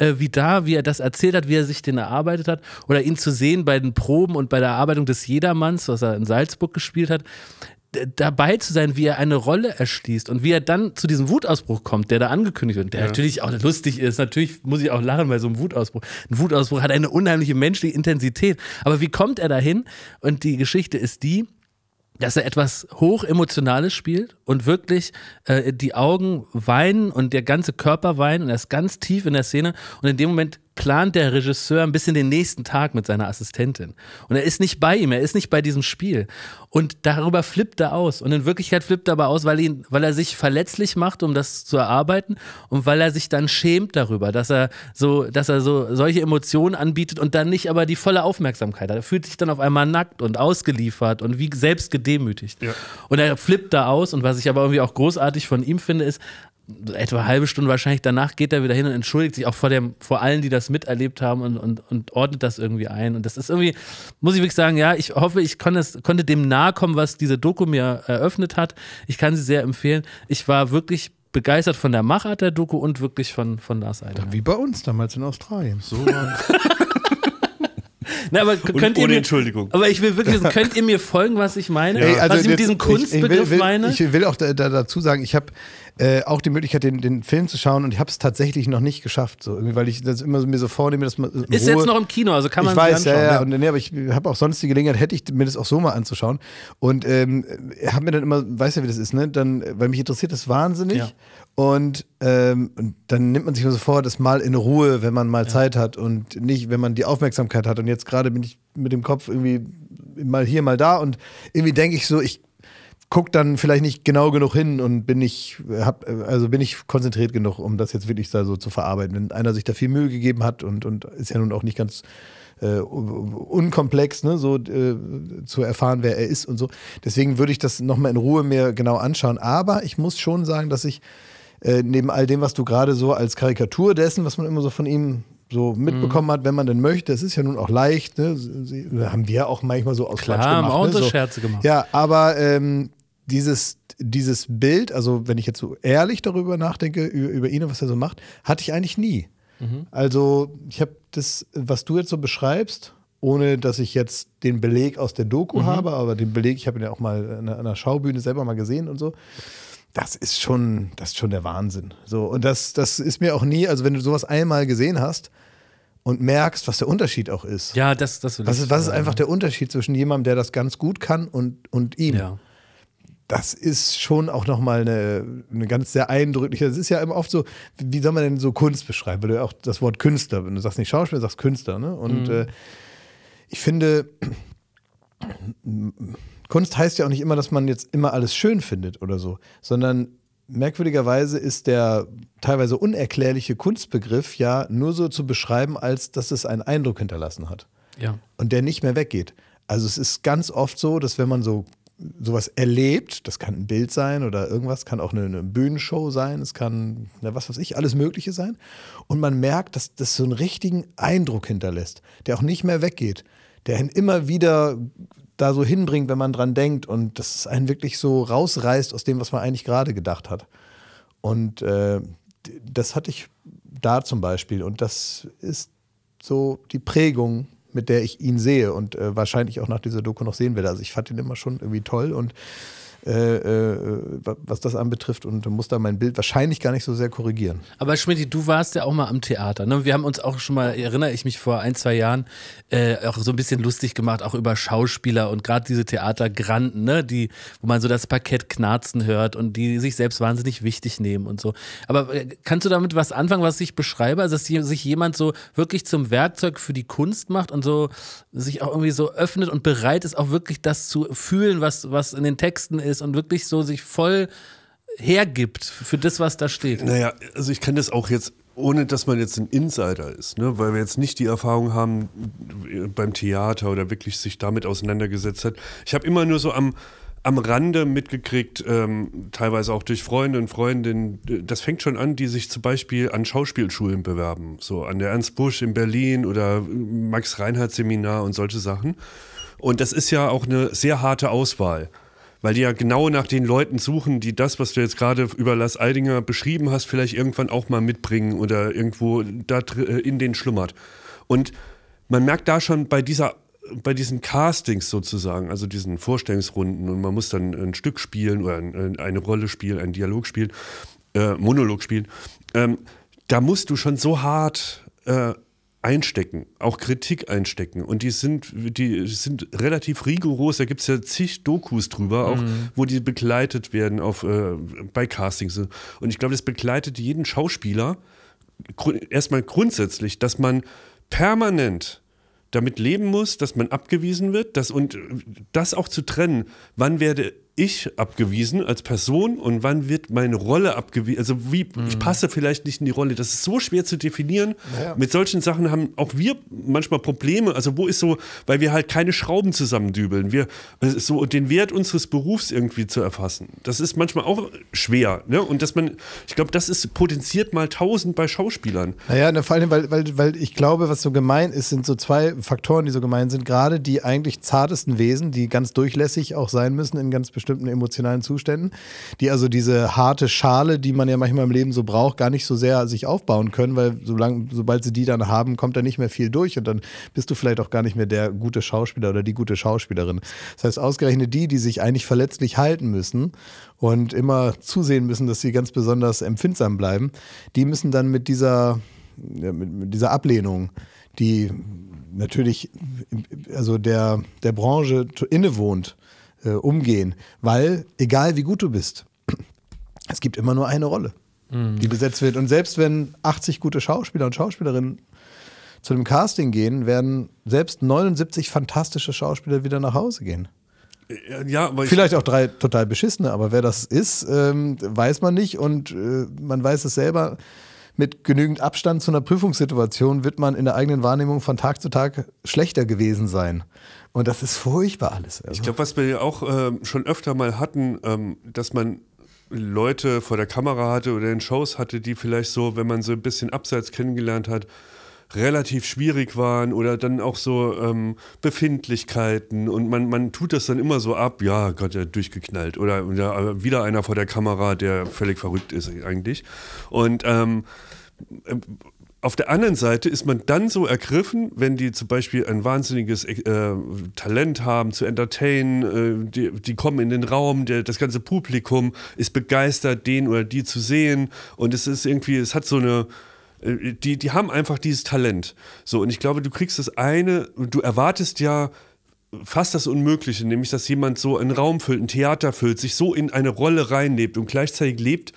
äh, wie da, wie er das erzählt hat, wie er sich den erarbeitet hat. Oder ihn zu sehen bei den Proben und bei der Erarbeitung des Jedermanns, was er in Salzburg gespielt hat dabei zu sein, wie er eine Rolle erschließt und wie er dann zu diesem Wutausbruch kommt, der da angekündigt wird, der ja. natürlich auch lustig ist. Natürlich muss ich auch lachen bei so einem Wutausbruch. Ein Wutausbruch hat eine unheimliche menschliche Intensität. Aber wie kommt er dahin? Und die Geschichte ist die, dass er etwas Hochemotionales spielt und wirklich äh, die Augen weinen und der ganze Körper weint und er ist ganz tief in der Szene und in dem Moment plant der Regisseur ein bisschen den nächsten Tag mit seiner Assistentin. Und er ist nicht bei ihm, er ist nicht bei diesem Spiel. Und darüber flippt er aus. Und in Wirklichkeit flippt er aber aus, weil, ihn, weil er sich verletzlich macht, um das zu erarbeiten und weil er sich dann schämt darüber, dass er so, dass er so solche Emotionen anbietet und dann nicht aber die volle Aufmerksamkeit hat. Er fühlt sich dann auf einmal nackt und ausgeliefert und wie selbst gedemütigt. Ja. Und er flippt da aus. Und was ich aber irgendwie auch großartig von ihm finde, ist, etwa halbe Stunde wahrscheinlich danach geht er wieder hin und entschuldigt sich auch vor, dem, vor allen, die das miterlebt haben und, und, und ordnet das irgendwie ein. Und das ist irgendwie, muss ich wirklich sagen, ja, ich hoffe, ich konnte, konnte dem nahe nahe kommen, was diese Doku mir eröffnet hat. Ich kann sie sehr empfehlen. Ich war wirklich begeistert von der Machart der Doku und wirklich von, von Lars Eidinger. Wie bei uns damals in Australien. So. *laughs* Na, aber könnt und, ihr mir, Entschuldigung. Aber ich will wirklich wissen, könnt ihr mir folgen, was ich meine? Ja. also was ich mit diesem Kunstbegriff ich will, meine? Ich will auch da, da dazu sagen, ich habe äh, auch die Möglichkeit, den, den, Film zu schauen und ich habe es tatsächlich noch nicht geschafft, so irgendwie, weil ich das immer mir so vornehme, dass man. Äh, ist Ruhe. jetzt noch im Kino, also kann man ich weiß, anschauen. Ja, ja. Und, nee, aber ich habe auch sonst die Gelegenheit, hätte ich mir das auch so mal anzuschauen. Und ähm, habe mir dann immer, weiß ja, wie das ist, ne? Dann, äh, weil mich interessiert das wahnsinnig. Ja. Und, ähm, dann nimmt man sich so vor, das mal in Ruhe, wenn man mal ja. Zeit hat und nicht, wenn man die Aufmerksamkeit hat. Und jetzt gerade bin ich mit dem Kopf irgendwie mal hier, mal da und irgendwie denke ich so, ich gucke dann vielleicht nicht genau genug hin und bin ich hab, also bin ich konzentriert genug, um das jetzt wirklich da so zu verarbeiten. Wenn einer sich da viel Mühe gegeben hat und, und ist ja nun auch nicht ganz äh, unkomplex, ne, so äh, zu erfahren, wer er ist und so. Deswegen würde ich das nochmal in Ruhe mir genau anschauen. Aber ich muss schon sagen, dass ich äh, neben all dem, was du gerade so als Karikatur dessen, was man immer so von ihm so mhm. mitbekommen hat, wenn man denn möchte. Es ist ja nun auch leicht. Ne? Sie, haben wir auch manchmal so aus Klar, Klatsch gemacht. haben auch ne? so Scherze gemacht. Ja, aber ähm, dieses, dieses Bild, also wenn ich jetzt so ehrlich darüber nachdenke, über, über ihn und was er so macht, hatte ich eigentlich nie. Mhm. Also ich habe das, was du jetzt so beschreibst, ohne dass ich jetzt den Beleg aus der Doku mhm. habe, aber den Beleg, ich habe ihn ja auch mal an der Schaubühne selber mal gesehen und so das ist schon, das ist schon der Wahnsinn. So, und das, das ist mir auch nie, also wenn du sowas einmal gesehen hast, und merkst, was der Unterschied auch ist. Ja, das, das will was ist, was ist einfach der Unterschied zwischen jemandem, der das ganz gut kann und, und ihm? Ja. Das ist schon auch nochmal eine, eine ganz sehr eindrückliche. Das ist ja immer oft so, wie soll man denn so Kunst beschreiben? Weil du ja auch das Wort Künstler, wenn du sagst nicht Schauspieler, sagst Künstler, ne? Und mhm. äh, ich finde, Kunst heißt ja auch nicht immer, dass man jetzt immer alles schön findet oder so, sondern merkwürdigerweise ist der teilweise unerklärliche Kunstbegriff ja nur so zu beschreiben, als dass es einen Eindruck hinterlassen hat. Ja. Und der nicht mehr weggeht. Also es ist ganz oft so, dass wenn man so sowas erlebt, das kann ein Bild sein oder irgendwas, kann auch eine, eine Bühnenshow sein, es kann, na, was weiß ich, alles Mögliche sein. Und man merkt, dass das so einen richtigen Eindruck hinterlässt, der auch nicht mehr weggeht, der ihn immer wieder da so hinbringt, wenn man dran denkt und das einen wirklich so rausreißt aus dem, was man eigentlich gerade gedacht hat. Und äh, das hatte ich da zum Beispiel und das ist so die Prägung, mit der ich ihn sehe und äh, wahrscheinlich auch nach dieser Doku noch sehen werde. Also ich fand ihn immer schon irgendwie toll und äh, äh was das anbetrifft und muss da mein Bild wahrscheinlich gar nicht so sehr korrigieren. Aber Schmidt, du warst ja auch mal am Theater. Ne? Wir haben uns auch schon mal, erinnere ich mich vor ein, zwei Jahren, äh, auch so ein bisschen lustig gemacht, auch über Schauspieler und gerade diese Theatergranten, ne? die, wo man so das Parkett knarzen hört und die sich selbst wahnsinnig wichtig nehmen und so. Aber äh, kannst du damit was anfangen, was ich beschreibe? Also, dass sich jemand so wirklich zum Werkzeug für die Kunst macht und so sich auch irgendwie so öffnet und bereit ist, auch wirklich das zu fühlen, was, was in den Texten ist ist und wirklich so sich voll hergibt für das, was da steht. Naja, also ich kann das auch jetzt ohne dass man jetzt ein Insider ist, ne? weil wir jetzt nicht die Erfahrung haben beim Theater oder wirklich sich damit auseinandergesetzt hat. Ich habe immer nur so am, am Rande mitgekriegt, ähm, teilweise auch durch Freunde und Freundinnen. Das fängt schon an, die sich zum Beispiel an Schauspielschulen bewerben, so an der Ernst Busch in Berlin oder Max Reinhardt Seminar und solche Sachen. Und das ist ja auch eine sehr harte Auswahl weil die ja genau nach den Leuten suchen, die das, was du jetzt gerade über Lars Eidinger beschrieben hast, vielleicht irgendwann auch mal mitbringen oder irgendwo da äh, in den schlummert. Und man merkt da schon bei dieser bei diesen Castings sozusagen, also diesen Vorstellungsrunden und man muss dann ein Stück spielen oder eine Rolle spielen, einen Dialog spielen, äh, Monolog spielen, ähm, da musst du schon so hart äh, einstecken, auch Kritik einstecken. Und die sind, die sind relativ rigoros. Da gibt es ja zig Dokus drüber, auch mhm. wo die begleitet werden auf, äh, bei Castings. Und ich glaube, das begleitet jeden Schauspieler gru erstmal grundsätzlich, dass man permanent damit leben muss, dass man abgewiesen wird, dass, und äh, das auch zu trennen, wann werde ich ich abgewiesen als Person und wann wird meine Rolle abgewiesen? Also wie mhm. ich passe vielleicht nicht in die Rolle. Das ist so schwer zu definieren. Ja. Mit solchen Sachen haben auch wir manchmal Probleme. Also wo ist so, weil wir halt keine Schrauben zusammendübeln. Wir so den Wert unseres Berufs irgendwie zu erfassen. Das ist manchmal auch schwer. Ne? Und dass man, ich glaube, das ist potenziert mal tausend bei Schauspielern. Naja, ne, vor allem, weil, weil, weil ich glaube, was so gemein ist, sind so zwei Faktoren, die so gemein sind. Gerade die eigentlich zartesten Wesen, die ganz durchlässig auch sein müssen in ganz bestimmten bestimmten emotionalen Zuständen, die also diese harte Schale, die man ja manchmal im Leben so braucht, gar nicht so sehr sich aufbauen können, weil solange, sobald sie die dann haben, kommt da nicht mehr viel durch und dann bist du vielleicht auch gar nicht mehr der gute Schauspieler oder die gute Schauspielerin. Das heißt, ausgerechnet die, die sich eigentlich verletzlich halten müssen und immer zusehen müssen, dass sie ganz besonders empfindsam bleiben, die müssen dann mit dieser, mit dieser Ablehnung, die natürlich also der, der Branche innewohnt, äh, umgehen. Weil, egal wie gut du bist, *clears throat* es gibt immer nur eine Rolle, mhm. die besetzt wird. Und selbst wenn 80 gute Schauspieler und Schauspielerinnen zu dem Casting gehen, werden selbst 79 fantastische Schauspieler wieder nach Hause gehen. Äh, ja, Vielleicht auch drei total beschissene, aber wer das ist, ähm, weiß man nicht und äh, man weiß es selber mit genügend Abstand zu einer Prüfungssituation wird man in der eigenen Wahrnehmung von Tag zu Tag schlechter gewesen sein. Und das ist furchtbar alles. Also. Ich glaube, was wir ja auch äh, schon öfter mal hatten, ähm, dass man Leute vor der Kamera hatte oder in Shows hatte, die vielleicht so, wenn man so ein bisschen abseits kennengelernt hat, relativ schwierig waren oder dann auch so ähm, Befindlichkeiten und man, man tut das dann immer so ab, ja, Gott, der durchgeknallt oder, oder wieder einer vor der Kamera, der völlig verrückt ist eigentlich. Und ähm, ähm, auf der anderen Seite ist man dann so ergriffen, wenn die zum Beispiel ein wahnsinniges äh, Talent haben zu entertainen, äh, die, die, kommen in den Raum, der, das ganze Publikum ist begeistert, den oder die zu sehen und es ist irgendwie, es hat so eine äh, die, die haben einfach dieses Talent. So, und ich glaube, du kriegst das eine, du erwartest ja fast das Unmögliche, nämlich dass jemand so einen Raum füllt, ein Theater füllt, sich so in eine Rolle reinlebt und gleichzeitig lebt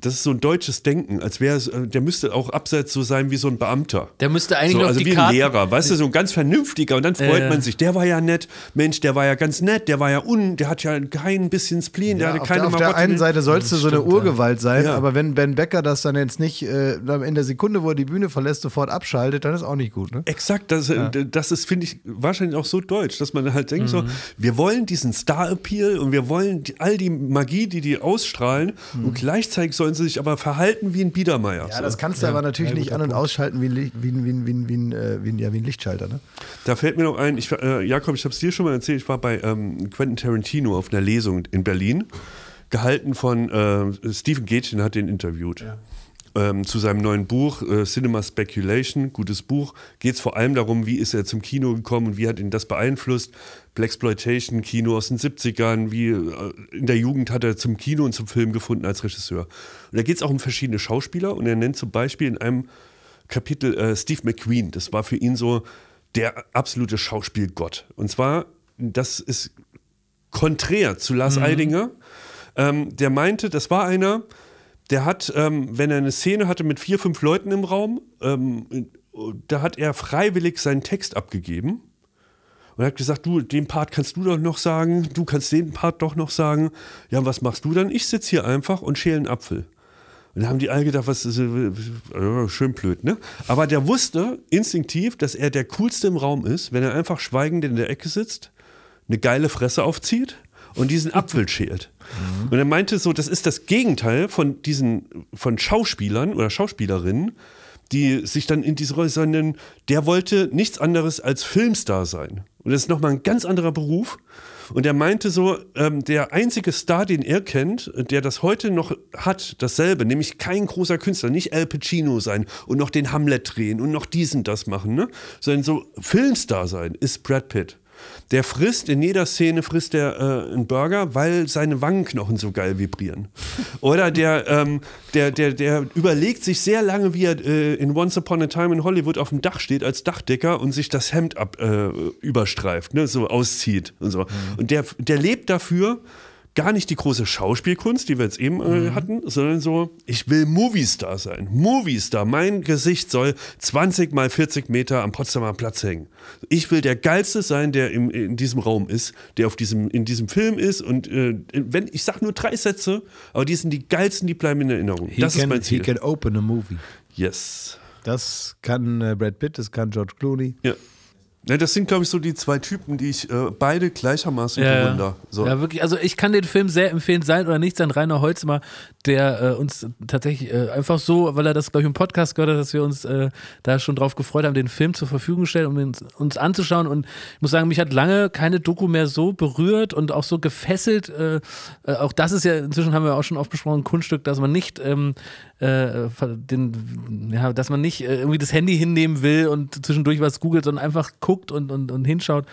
das ist so ein deutsches Denken, als wäre es, äh, der müsste auch abseits so sein wie so ein Beamter. Der müsste eigentlich so, noch also wie Karten ein Lehrer, weißt du, so ein ganz vernünftiger. Und dann freut äh. man sich, der war ja nett, Mensch, der war ja ganz nett, der war ja un, der hat ja kein bisschen Spleen, der ja, hatte auf keine der, Auf der einen Seite sollst du so eine Urgewalt sein, ja. aber wenn Ben Becker das dann jetzt nicht äh, in der Sekunde, wo er die Bühne verlässt, sofort abschaltet, dann ist auch nicht gut. Ne? Exakt, das, ja. Äh, das ist, finde ich, wahrscheinlich auch so deutsch, dass man halt denkt mhm. so, wir wollen diesen Star-Appeal und wir wollen all die Magie, die die ausstrahlen mhm. und gleichzeitig soll sollen sie sich aber verhalten wie ein Biedermeier. Ja, so. das kannst du ja, aber natürlich nicht an- und Punkt. ausschalten wie ein, wie, ein, wie, ein, wie, ein, äh, wie, ja, wie ein Lichtschalter. Ne? Da fällt mir noch ein, ich, äh, Jakob, ich habe es dir schon mal erzählt, ich war bei ähm, Quentin Tarantino auf einer Lesung in Berlin, gehalten von äh, Stephen Gätchen, hat den interviewt. Ja. Ähm, zu seinem neuen Buch äh, Cinema Speculation, gutes Buch, geht es vor allem darum, wie ist er zum Kino gekommen und wie hat ihn das beeinflusst. Blaxploitation, Kino aus den 70ern, wie äh, in der Jugend hat er zum Kino und zum Film gefunden als Regisseur. Und da geht es auch um verschiedene Schauspieler und er nennt zum Beispiel in einem Kapitel äh, Steve McQueen. Das war für ihn so der absolute Schauspielgott. Und zwar, das ist konträr zu Lars mhm. Eidinger. Ähm, der meinte, das war einer, der hat, ähm, wenn er eine Szene hatte mit vier, fünf Leuten im Raum, ähm, da hat er freiwillig seinen Text abgegeben und hat gesagt, du, den Part kannst du doch noch sagen, du kannst den Part doch noch sagen. Ja, was machst du dann? Ich sitze hier einfach und schäle einen Apfel. Und da haben die alle gedacht, was ist, äh, äh, schön blöd, ne? Aber der wusste instinktiv, dass er der coolste im Raum ist, wenn er einfach schweigend in der Ecke sitzt, eine geile Fresse aufzieht und diesen Apfel schält. Mhm. Und er meinte so, das ist das Gegenteil von diesen, von Schauspielern oder Schauspielerinnen, die sich dann in diese Rolle, sondern der wollte nichts anderes als Filmstar sein. Und das ist nochmal ein ganz anderer Beruf. Und er meinte so, ähm, der einzige Star, den er kennt, der das heute noch hat, dasselbe, nämlich kein großer Künstler, nicht Al Pacino sein und noch den Hamlet drehen und noch diesen das machen, ne? sondern so Filmstar sein, ist Brad Pitt. Der frisst, in jeder Szene frisst er äh, einen Burger, weil seine Wangenknochen so geil vibrieren. *laughs* Oder der, ähm, der, der, der überlegt sich sehr lange, wie er äh, in Once Upon a Time in Hollywood auf dem Dach steht als Dachdecker und sich das Hemd ab, äh, überstreift, ne? so auszieht und so. Mhm. Und der, der lebt dafür, gar nicht die große Schauspielkunst, die wir jetzt eben äh, mhm. hatten, sondern so, ich will Moviestar sein. Moviestar, mein Gesicht soll 20 mal 40 Meter am Potsdamer Platz hängen. Ich will der Geilste sein, der im, in diesem Raum ist, der auf diesem, in diesem Film ist. Und äh, wenn, ich sag nur drei Sätze, aber die sind die geilsten, die bleiben in Erinnerung. He das can, ist mein Ziel. He can open a movie. Yes. Das kann äh, Brad Pitt, das kann George Clooney. Ja. Ja, ne, das sind, glaube ich, so die zwei Typen, die ich äh, beide gleichermaßen ja, bewundere. So. Ja, wirklich. Also ich kann den Film sehr empfehlen, sein oder nicht sein, Rainer Holzmer, der äh, uns tatsächlich äh, einfach so, weil er das, glaube ich, im Podcast gehört hat, dass wir uns äh, da schon drauf gefreut haben, den Film zur Verfügung gestellt, um ihn, uns anzuschauen. Und ich muss sagen, mich hat lange keine Doku mehr so berührt und auch so gefesselt. Äh, äh, auch das ist ja, inzwischen haben wir auch schon oft besprochen, ein Kunststück, dass man nicht ähm, den, ja, dass man nicht irgendwie das Handy hinnehmen will und zwischendurch was googelt, sondern einfach guckt, guckt und, und, und hinschaut.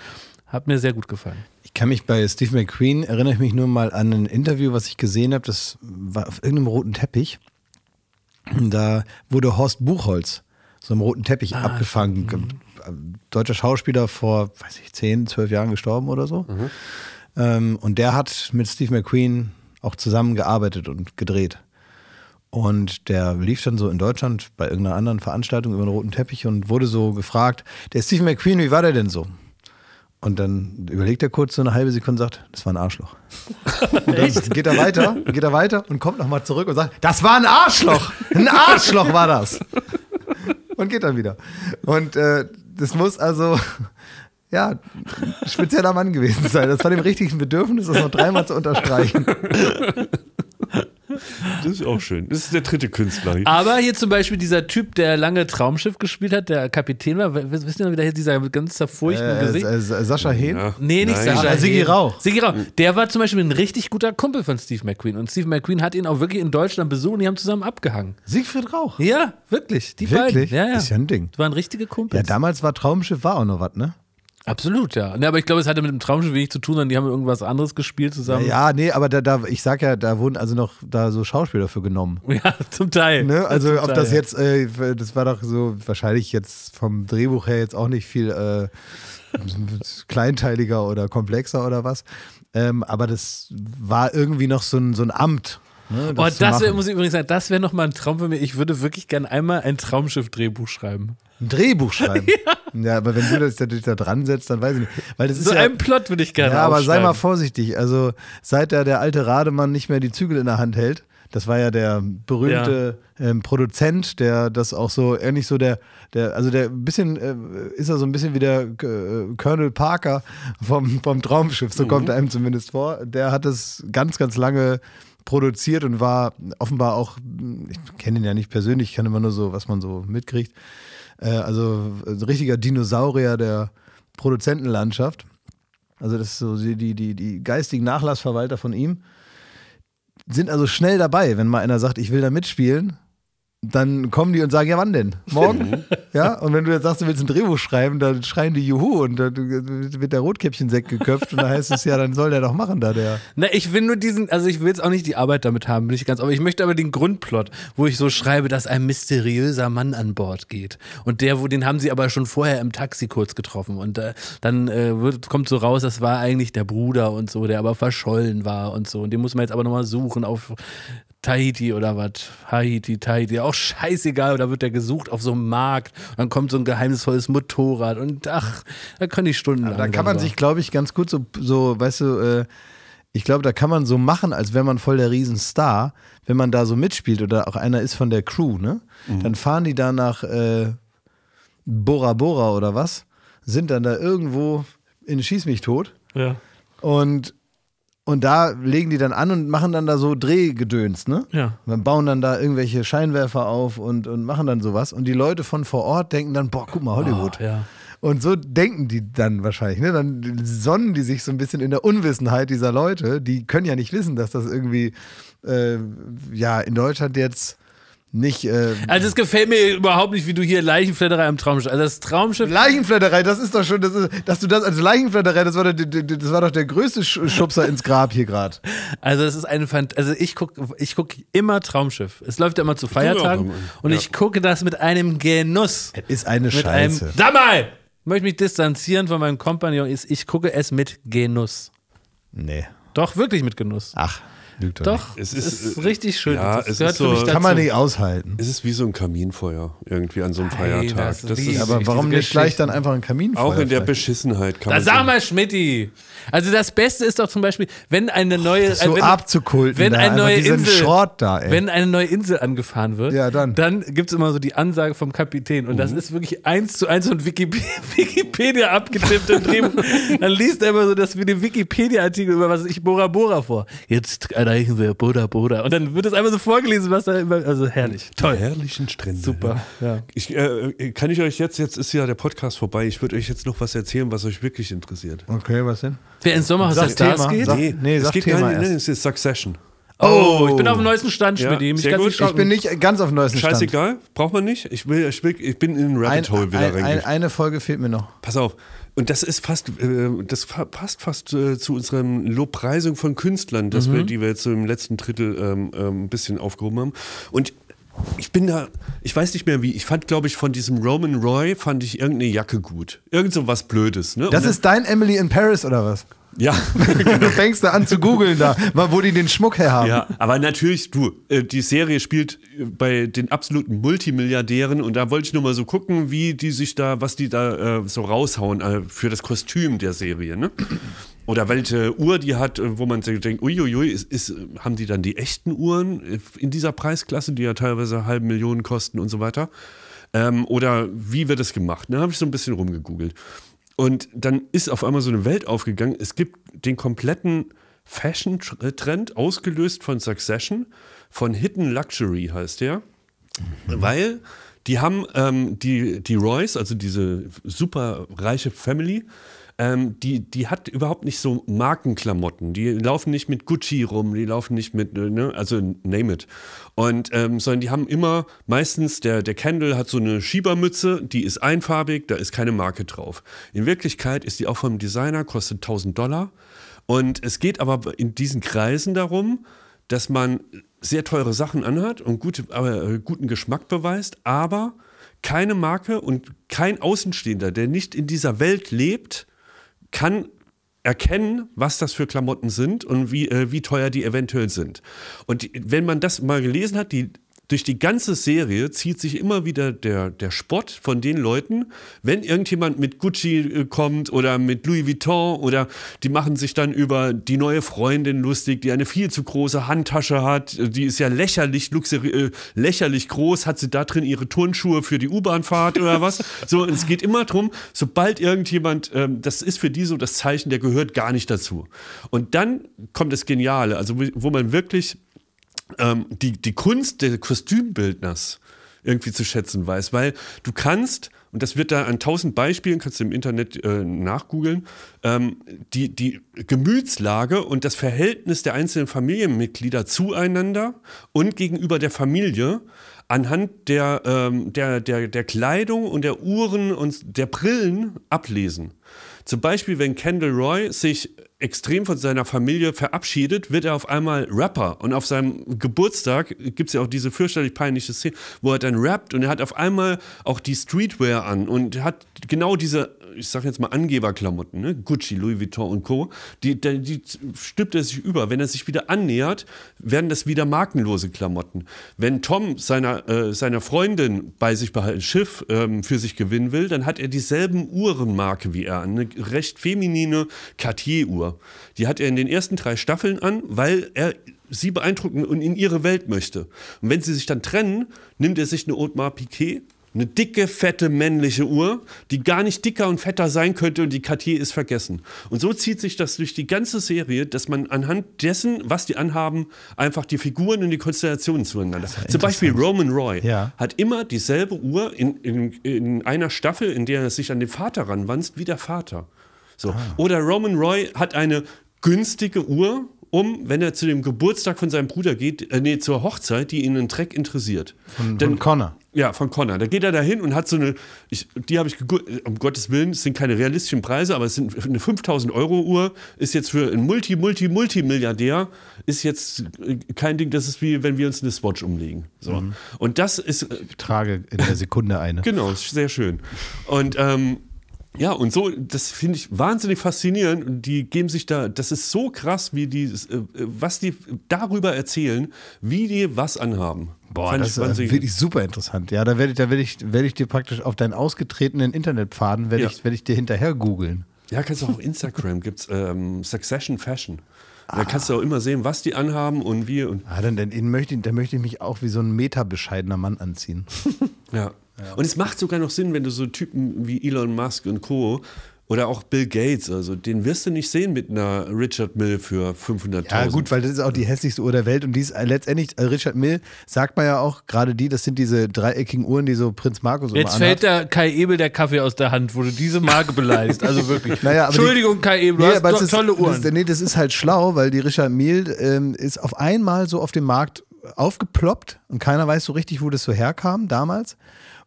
Hat mir sehr gut gefallen. Ich kann mich bei Steve McQueen, erinnere ich mich nur mal an ein Interview, was ich gesehen habe, das war auf irgendeinem roten Teppich. Da wurde Horst Buchholz so einem roten Teppich ah, abgefangen. Mhm. Deutscher Schauspieler vor, weiß ich, 10, 12 Jahren gestorben oder so. Mhm. Ähm, und der hat mit Steve McQueen auch zusammengearbeitet und gedreht. Und der lief dann so in Deutschland bei irgendeiner anderen Veranstaltung über den roten Teppich und wurde so gefragt, der Steve McQueen, wie war der denn so? Und dann überlegt er kurz so eine halbe Sekunde und sagt, das war ein Arschloch. *laughs* Und dann geht er weiter, geht er weiter und kommt nochmal zurück und sagt, das war ein Arschloch! Ein Arschloch war das! Und geht dann wieder. Und äh, das muss also, ja, spezieller Mann gewesen sein. Das war dem richtigen Bedürfnis, das noch dreimal zu unterstreichen. *laughs* Das ist auch schön. Das ist der dritte Künstler. Hier. Aber hier zum Beispiel dieser Typ, der lange Traumschiff gespielt hat, der Kapitän war, wisst ihr noch, wie dieser ganz zerfurchten äh, Gesicht? Äh, äh Sascha Hehn? Ja. Nee, nicht Nein. Sascha ah, Hehn. Sigi Rauch. Sigi Rauch. Der war zum Beispiel ein richtig guter Kumpel von Steve McQueen. Und Steve McQueen hat ihn auch wirklich in Deutschland besucht und die haben zusammen abgehangen. Siegfried Rauch? Ja, wirklich. Die wirklich? beiden. Ja, ja. Ist ja ein Ding. Das waren richtige Kumpels. Ja, damals war Traumschiff war auch noch was, ne? Absolut, ja. Ne, aber ich glaube, es hatte mit dem Traumschiff wenig zu tun, sondern die haben irgendwas anderes gespielt zusammen. Ja, nee, aber da, da, ich sag ja, da wurden also noch da so Schauspieler für genommen. *laughs* Ja, zum Teil. Ne? Also zum ob Teil, das jetzt, äh, das war doch so wahrscheinlich jetzt vom Drehbuch her jetzt auch nicht viel äh, *laughs* kleinteiliger oder komplexer oder was. Ähm, aber das war irgendwie noch so ein, so ein Amt, Ne, das oh, das wär, muss ich übrigens sagen, das wäre nochmal ein Traum für mich. Ich würde wirklich gerne einmal ein Traumschiff-Drehbuch schreiben. Ein Drehbuch schreiben? *laughs* ja. ja. aber wenn du das natürlich da dran setzt, dann weiß ich nicht. Weil das so ist so ja, einen Plot würde ich gerne Ja, aber sei mal vorsichtig. Also, seit da der alte Rademann nicht mehr die Zügel in der Hand hält, das war ja der berühmte ja. Ähm, Produzent, der das auch so ähnlich so der, der also der bisschen äh, ist er so ein bisschen wie der äh, Colonel Parker vom, vom Traumschiff, so mhm. kommt einem zumindest vor. Der hat das ganz, ganz lange produziert und war offenbar auch, ich kenne ihn ja nicht persönlich, ich kann immer nur so, was man so mitkriegt. Äh, also ein richtiger Dinosaurier der Produzentenlandschaft. Also das ist so die, die, die geistigen Nachlassverwalter von ihm sind also schnell dabei, wenn mal einer sagt, ich will da mitspielen, dann kommen die und sagen, ja, wann denn? Morgen? Mhm. *laughs* ja, und wenn du jetzt sagst, du willst ein Drehbuch schreiben, dann schreien die Juhu und dann wird der rotkäppchen geköpft und dann heißt es ja, dann soll der doch machen da der. Na, ich will nur diesen, also ich will jetzt auch nicht die Arbeit damit haben, bin ich ganz, aber ich möchte aber den Grundplot, wo ich so schreibe, dass ein mysteriöser Mann an Bord geht und der, wo den haben sie aber schon vorher im Taxi kurz getroffen und äh, dann äh, wird, kommt so raus, das war eigentlich der Bruder und so, der aber verschollen war und so und den muss man jetzt aber nochmal suchen auf Tahiti oder was? Haiti, Tahiti, auch scheißegal, da wird der gesucht auf so einem Markt. Dann kommt so ein geheimnisvolles Motorrad und ach, da können die Stunden Ja, da kann man sich, glaube ich, ganz gut so, so weißt du, äh, ich glaube, da kann man so machen, als wäre man voll der Riesenstar, wenn man da so mitspielt oder auch einer ist von der Crew, ne? Mhm. Dann fahren die da nach äh, Bora Bora oder was, sind dann da irgendwo in Schieß mich tot. Ja. Und und da legen die dann an und machen dann da so Drehgedöns, ne? Ja. Und dann bauen dann da irgendwelche Scheinwerfer auf und, und machen dann sowas. Und die Leute von vor Ort denken dann, boah, guck mal, Hollywood. Oh, ja. Und so denken die dann wahrscheinlich, ne? Dann sonnen die sich so ein bisschen in der Unwissenheit dieser Leute. Die können ja nicht wissen, dass das irgendwie, äh, ja, in Deutschland jetzt nicht. Ähm also, es gefällt mir überhaupt nicht, wie du hier Leichenflatterei am Traumschiff. Also, das Traumschiff. Leichenflatterei, das ist doch schon, das ist, dass du das als Leichenflatterei, das war, doch, das war doch der größte Schubser ins Grab hier gerade. Also, das ist eine Fant Also, ich gucke ich guck immer Traumschiff. Es läuft ja immer zu Feiertagen. Ich und ja. ich gucke das mit einem Genuss. Es ist eine mit Scheiße. Einem, da mal! Möchte mich distanzieren von meinem Kompagnon. Ich gucke es mit Genuss. Nee. Doch, wirklich mit Genuss. Ach. Lügt er Doch, nicht. es ist, ist äh, richtig schön. Ja, das es gehört ist so, für mich dazu. kann man nicht aushalten. Es ist wie so ein Kaminfeuer irgendwie an so einem Nein, Feiertag. das ist lieb. aber warum nicht gleich dann einfach ein Kaminfeuer? Auch in der vielleicht? Beschissenheit kann Da man sag mal, Schmidti. Also das Beste ist doch zum Beispiel, wenn eine neue, das so wenn, abzukulten, wenn da, eine neue Insel, Schrott da, wenn eine neue Insel angefahren wird, ja, dann, dann gibt es immer so die Ansage vom Kapitän und mhm. das ist wirklich eins zu eins von *laughs* Wikipedia, abgetippt Dann liest er immer so das wie den Wikipedia-Artikel über was ich Bora Bora vor. Jetzt äh, erreichen wir Buddha, Buddha. Und dann wird das einfach so vorgelesen, was da immer, also herrlich, toll. Die herrlichen Strände. Super, ja. Ich, äh, äh, kann ich euch jetzt, jetzt ist ja der Podcast vorbei, ich würde euch jetzt noch was erzählen, was euch wirklich interessiert. Okay, was denn? Wer ins Sommerhaus der Das geht? Sag, nee, nee, es geht Thema gar nicht, nee, es ist Succession. Oh, oh, ich bin auf dem neuesten Stand, ja, Ich, ich bin nicht ganz auf dem neuesten Stand. Scheißegal, braucht man nicht. Ich, will, ich, will, ich bin in den Rabbit Hole wieder ein, reingegangen. Eine Folge fehlt mir noch. Pass auf, und das ist fast, äh, das passt fast äh, zu unserem Lobpreisung von Künstlern, dass mhm. wir, die wir jetzt im letzten Drittel ähm, ähm, ein bisschen aufgehoben haben. Und ich bin da, ich weiß nicht mehr wie, ich fand, glaube ich, von diesem Roman Roy fand ich irgendeine Jacke gut. Irgend so was Blödes, ne? Das ist dein Emily in Paris oder was? Ja. *laughs* du fängst da an zu googeln da, wo die den Schmuck her haben. Ja, aber natürlich, du, äh, die Serie spielt äh, bei den absoluten Multimilliardären und da wollte ich nur mal so gucken, wie die sich da, was die da äh, so raushauen für das Kostüm der Serie, ne? oder welche Uhr die hat, äh, wo man sich denkt, uiuiui, ist, ist, haben die dann die echten Uhren in dieser Preisklasse, die ja teilweise halbe Millionen kosten und so weiter? Ähm, oder wie wird das gemacht? Da habe ich so ein bisschen rumgegoogelt. Und dann ist auf einmal so eine Welt aufgegangen. Es gibt den kompletten Fashion-Trend, ausgelöst von Succession, von Hidden Luxury heißt der. Mhm. Weil die haben ähm, die, die Royce, also diese super reiche Family, ähm, die, die hat überhaupt nicht so Markenklamotten. Die laufen nicht mit Gucci rum, die laufen nicht mit, äh, ne, also name it. Und, ähm, sondern die haben immer, meistens, der, der Candle hat so eine Schiebermütze, die ist einfarbig, da ist keine Marke drauf. In Wirklichkeit ist die auch vom Designer, kostet 1000 Dollar. Und es geht aber in diesen Kreisen darum, dass man sehr teure Sachen anhat und gute, äh, guten Geschmack beweist, aber keine Marke und kein Außenstehender, der nicht in dieser Welt lebt, kann erkennen, was das für Klamotten sind und wie, äh, wie teuer die eventuell sind. Und wenn man das mal gelesen hat, die durch die ganze Serie zieht sich immer wieder der, der Spott von den Leuten, wenn irgendjemand mit Gucci äh, kommt oder mit Louis Vuitton oder die machen sich dann über die neue Freundin lustig, die eine viel zu große Handtasche hat, äh, die ist ja lächerlich, äh, lächerlich groß, hat sie da drin ihre Turnschuhe für die U-Bahnfahrt oder was? *laughs* So, es geht immer darum, sobald irgendjemand, ähm, das ist für die so das Zeichen, der gehört gar nicht dazu. Und dann kommt das Geniale, also wo man wirklich ähm, die, die Kunst des Kostümbildners irgendwie zu schätzen weiß, weil du kannst, und das wird da an tausend Beispielen, kannst du im Internet äh, nachgoogeln, ähm, die, die Gemütslage und das Verhältnis der einzelnen Familienmitglieder zueinander und gegenüber der Familie anhand der, ähm, der, der, der Kleidung und der Uhren und der Brillen ablesen. Zum Beispiel, wenn Kendall Roy sich extrem von seiner Familie verabschiedet, wird er auf einmal Rapper. Und auf seinem Geburtstag gibt es ja auch diese fürchterlich peinliche Szene, wo er dann rappt und er hat auf einmal auch die Streetwear an und hat genau diese ich sag jetzt mal Angeberklamotten, ne? Gucci, Louis Vuitton und Co., die, die, die stülpt er sich über. Wenn er sich wieder annähert, werden das wieder markenlose Klamotten. Wenn Tom seiner, äh, seiner Freundin bei sich behalten Schiff ähm, für sich gewinnen will, dann hat er dieselben Uhrenmarke wie er Eine recht feminine Cartier-Uhr. Die hat er in den ersten drei Staffeln an, weil er sie beeindrucken und in ihre Welt möchte. Und wenn sie sich dann trennen, nimmt er sich eine Audemars Piquet eine dicke, fette, männliche Uhr, die gar nicht dicker und fetter sein könnte und die Cartier ist vergessen. Und so zieht sich das durch die ganze Serie, dass man anhand dessen, was die anhaben, einfach die Figuren und die Konstellationen zueinander. Zum Beispiel Roman Roy ja. hat immer dieselbe Uhr in, in, in einer Staffel, in der er sich an den Vater ranwanzt, wie der Vater. So. Ah. Oder Roman Roy hat eine günstige Uhr, um, wenn er zu dem Geburtstag von seinem Bruder geht, äh, nee, zur Hochzeit, die ihn einen Dreck interessiert. Von, Denn, von Connor. Ja, von Connor. Da geht er da hin und hat so eine, ich, die habe ich, um Gottes Willen, es sind keine realistischen Preise, aber es sind eine 5000 Euro Uhr, ist jetzt für einen Multi, Multi, multi milliardär ist jetzt kein Ding, das ist wie, wenn wir uns eine Swatch umlegen. So. Mhm. Und das ist. Äh, ich trage in der Sekunde eine. Genau, sehr schön. Und, ähm, ja, und so, das finde ich wahnsinnig faszinierend. Und die geben sich da, das ist so krass, wie die, äh, was die darüber erzählen, wie die was anhaben. Boah, Fand das ist äh, wirklich super interessant. Ja, da werde ich, da ich, werde ich dir praktisch auf deinen ausgetretenen Internetpfaden werde ja. ich, werde ich dir hinterher googeln. Ja, kannst du auch auf Instagram *laughs* gibt's ähm, Succession Fashion. Ah. Da kannst du auch immer sehen, was die anhaben und wie. Und ah, dann, dann, dann, möchte, dann möchte ich mich auch wie so ein metabescheidener Mann anziehen. *laughs* ja. Und es macht sogar noch Sinn, wenn du so Typen wie Elon Musk und Co. Oder auch Bill Gates, also den wirst du nicht sehen mit einer Richard Mill für 500.000. Ja, gut, weil das ist auch die hässlichste Uhr der Welt und die ist äh, letztendlich, äh, Richard Mill sagt man ja auch, gerade die, das sind diese dreieckigen Uhren, die so Prinz Markus so Jetzt immer Jetzt fällt der Kai Ebel der Kaffee aus der Hand, wo du diese Marke beleidigst, also wirklich. *laughs* naja, Entschuldigung, die, Kai Ebel, du nee, hast to tolle Uhren. Das, nee, das ist halt schlau, weil die Richard Mill ähm, ist auf einmal so auf dem Markt aufgeploppt und keiner weiß so richtig, wo das so herkam damals.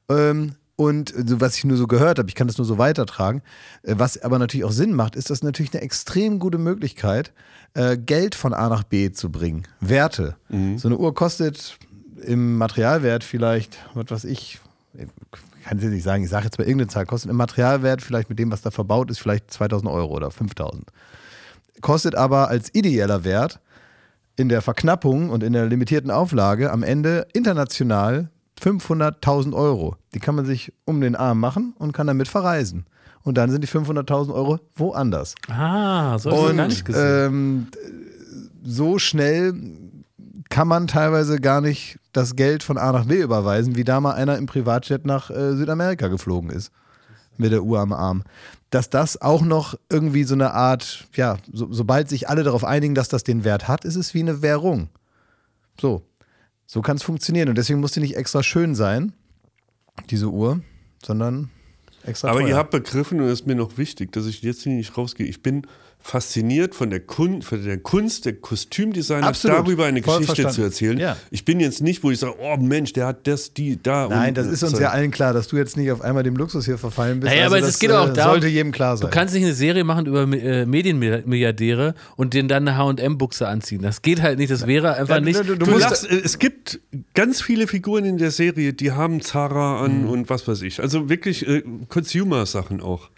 Ähm, und äh, was ich nur so gehört habe, ich kann das nur so weitertragen. Äh, was aber natürlich auch Sinn macht, ist dass natürlich eine extrem gute Möglichkeit, äh, Geld von A nach B zu bringen. Werte. Mhm. So eine Uhr kostet im Materialwert vielleicht, was weiß ich, kann ich nicht sagen, ich sage jetzt mal irgendeine Zahl, kostet im Materialwert vielleicht mit dem, was da verbaut ist, vielleicht 2000 Euro oder 5000. Kostet aber als ideeller Wert in der Verknappung und in der limitierten Auflage am Ende international 500.000 Euro. Die kann man sich um den Arm machen und kann damit verreisen. Und dann sind die 500.000 Euro woanders. Ah, so habe ich gar nicht gesehen. Ähm, so schnell kann man teilweise gar nicht das Geld von A nach B überweisen, wie da mal einer im Privatjet nach äh, Südamerika geflogen ist. Mit der Uhr am Arm. Dass das auch noch irgendwie so eine Art, ja, so, sobald sich alle darauf einigen, dass das den Wert hat, ist es wie eine Währung. So, so kann es funktionieren. Und deswegen muss die nicht extra schön sein, diese Uhr, sondern extra. Aber teuer. ihr habt begriffen, und das ist mir noch wichtig, dass ich jetzt hier nicht rausgehe. Ich bin fasziniert von der, Kun von der Kunst, der Kostümdesigner, darüber eine Voll Geschichte verstanden. zu erzählen. Ja. Ich bin jetzt nicht, wo ich sage, oh Mensch, der hat das, die, da. Nein, das äh, ist uns sein. ja allen klar, dass du jetzt nicht auf einmal dem Luxus hier verfallen bist. Naja, also aber das es geht auch äh, darum, sollte jedem klar sein. Du kannst nicht eine Serie machen über äh, Medienmilliardäre und denen dann eine H&M-Buchse anziehen. Das geht halt nicht, das wäre einfach ja, nicht. Du, du, du lachst, äh, es gibt ganz viele Figuren in der Serie, die haben Zara an mhm. und was weiß ich. Also wirklich äh, Consumer-Sachen auch.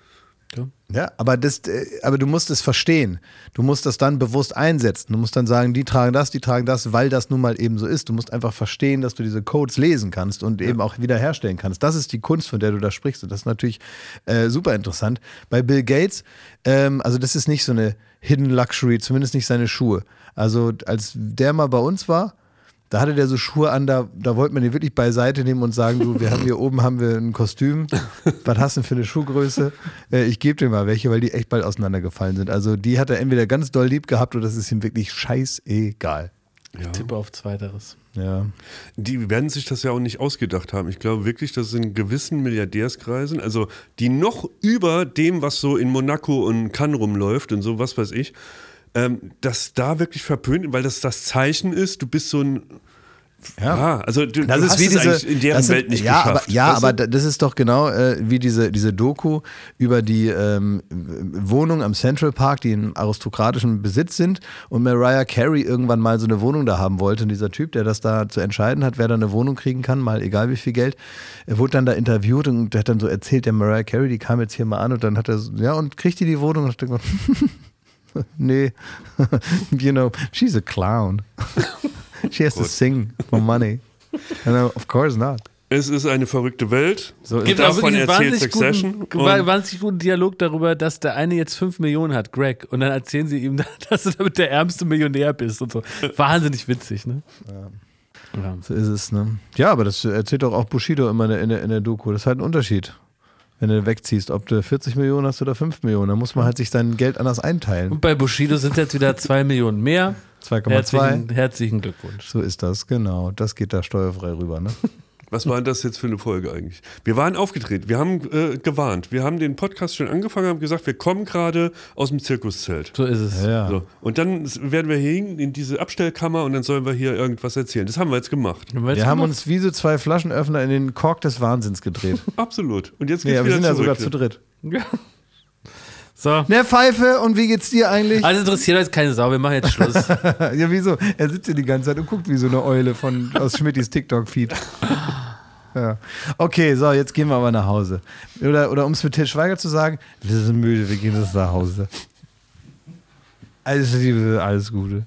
Ja. aber, das, äh, aber du musst es verstehen. Du musst das dann bewusst einsetzen. Du musst dann sagen, die tragen das, die tragen das, weil das nun mal eben so ist. Du musst einfach verstehen, dass du diese Codes lesen kannst und ja. eben auch wiederherstellen kannst. Das ist die Kunst, von der du da sprichst. Und das ist natürlich äh, super interessant. Bei Bill Gates, ähm, also das ist nicht so eine Hidden Luxury, zumindest nicht seine Schuhe. Also als der mal bei uns war, da hatte der so Schuhe an, da, da wollte man den wirklich beiseite nehmen und sagen, du, wir haben hier *laughs* oben haben wir ein Kostüm. Was hast du denn für eine Schuhgröße? Äh, ich gebe dir mal welche, weil die echt bald auseinandergefallen sind. Also die hat er entweder ganz doll lieb gehabt oder das ist ihm wirklich scheißegal. ja. tippe auf Zweiteres. Ja. Die werden sich das ja auch nicht ausgedacht haben. Ich glaube wirklich, dass es in gewissen Milliardärskreisen, also die noch über dem, was so in Monaco und Cannes rumläuft und so, was weiß ich, ähm, dass da wirklich verpönt, weil das das Zeichen ist, du bist so ein ja. Ah, also du, das du ist hast wie es diese, in deren sind, Welt nicht ja, geschafft. Aber, ja, weißt du? aber das ist doch genau äh, wie diese, diese Doku über die ähm, Wohnung am Central Park, die in aristokratischem Besitz sind und Mariah Carey irgendwann mal so eine Wohnung da haben wollte und dieser Typ, der das da zu entscheiden hat, wer da eine Wohnung kriegen kann, mal egal wie viel Geld, er wurde dann da interviewt und der hat dann so erzählt, der Mariah Carey, die kam jetzt hier mal an und dann hat er so, ja und kriegt die die Wohnung und hat dann gesagt, *laughs* *laughs* nee. *laughs* you know, she's a clown. *laughs* She has Gut. to sing for money. And I, uh, of course not. Es ist eine verrückte Welt. So Gibt davon also erzählt Succession. Guten, wahnsinnig guten Dialog darüber, dass der eine jetzt 5 Millionen hat, Greg. Und dann erzählen sie ihm, dass du damit der ärmste Millionär bist und so. Wahnsinnig witzig, ne? Ja. Ja. So ist es, ne? Ja, aber das erzählt doch auch Bushido immer in der, in der, in der Doku. Das ist halt ein Unterschied wenn du wegziehst, ob du 40 Millionen hast oder 5 Millionen. Da muss man halt sich sein Geld anders einteilen. Und bei Bushido sind jetzt wieder 2 Millionen mehr. 2,2. Herzlichen, herzlichen Glückwunsch. So ist das, genau. Das geht da steuerfrei rüber, ne? *laughs* Was war das jetzt für eine Folge eigentlich? Wir waren aufgedreht, wir haben äh, gewarnt, wir haben den Podcast schon angefangen, haben gesagt, wir kommen gerade aus dem Zirkuszelt. So ist es. Ja. So. Und dann werden wir hier hin in diese Abstellkammer und dann sollen wir hier irgendwas erzählen. Das haben wir jetzt gemacht. Wir, wir haben gemacht? uns wie so zwei Flaschenöffner in den Kork des Wahnsinns gedreht. Absolut. Und jetzt geht's nee, wieder zurück. wir sind zurück. ja sogar zu dritt. Ja. So. Ne, Pfeife, und wie geht's dir eigentlich? Also interessiert euch keine Sau, wir machen jetzt Schluss. *laughs* ja, wieso? Er sitzt hier die ganze Zeit und guckt wie so eine Eule von, aus Schmittis TikTok-Feed. Ja. Okay, so, jetzt gehen wir aber nach Hause. Oder, oder um es mit Til Schweiger zu sagen, wir sind müde, wir gehen jetzt nach Hause. Alles Liebe, alles Gute.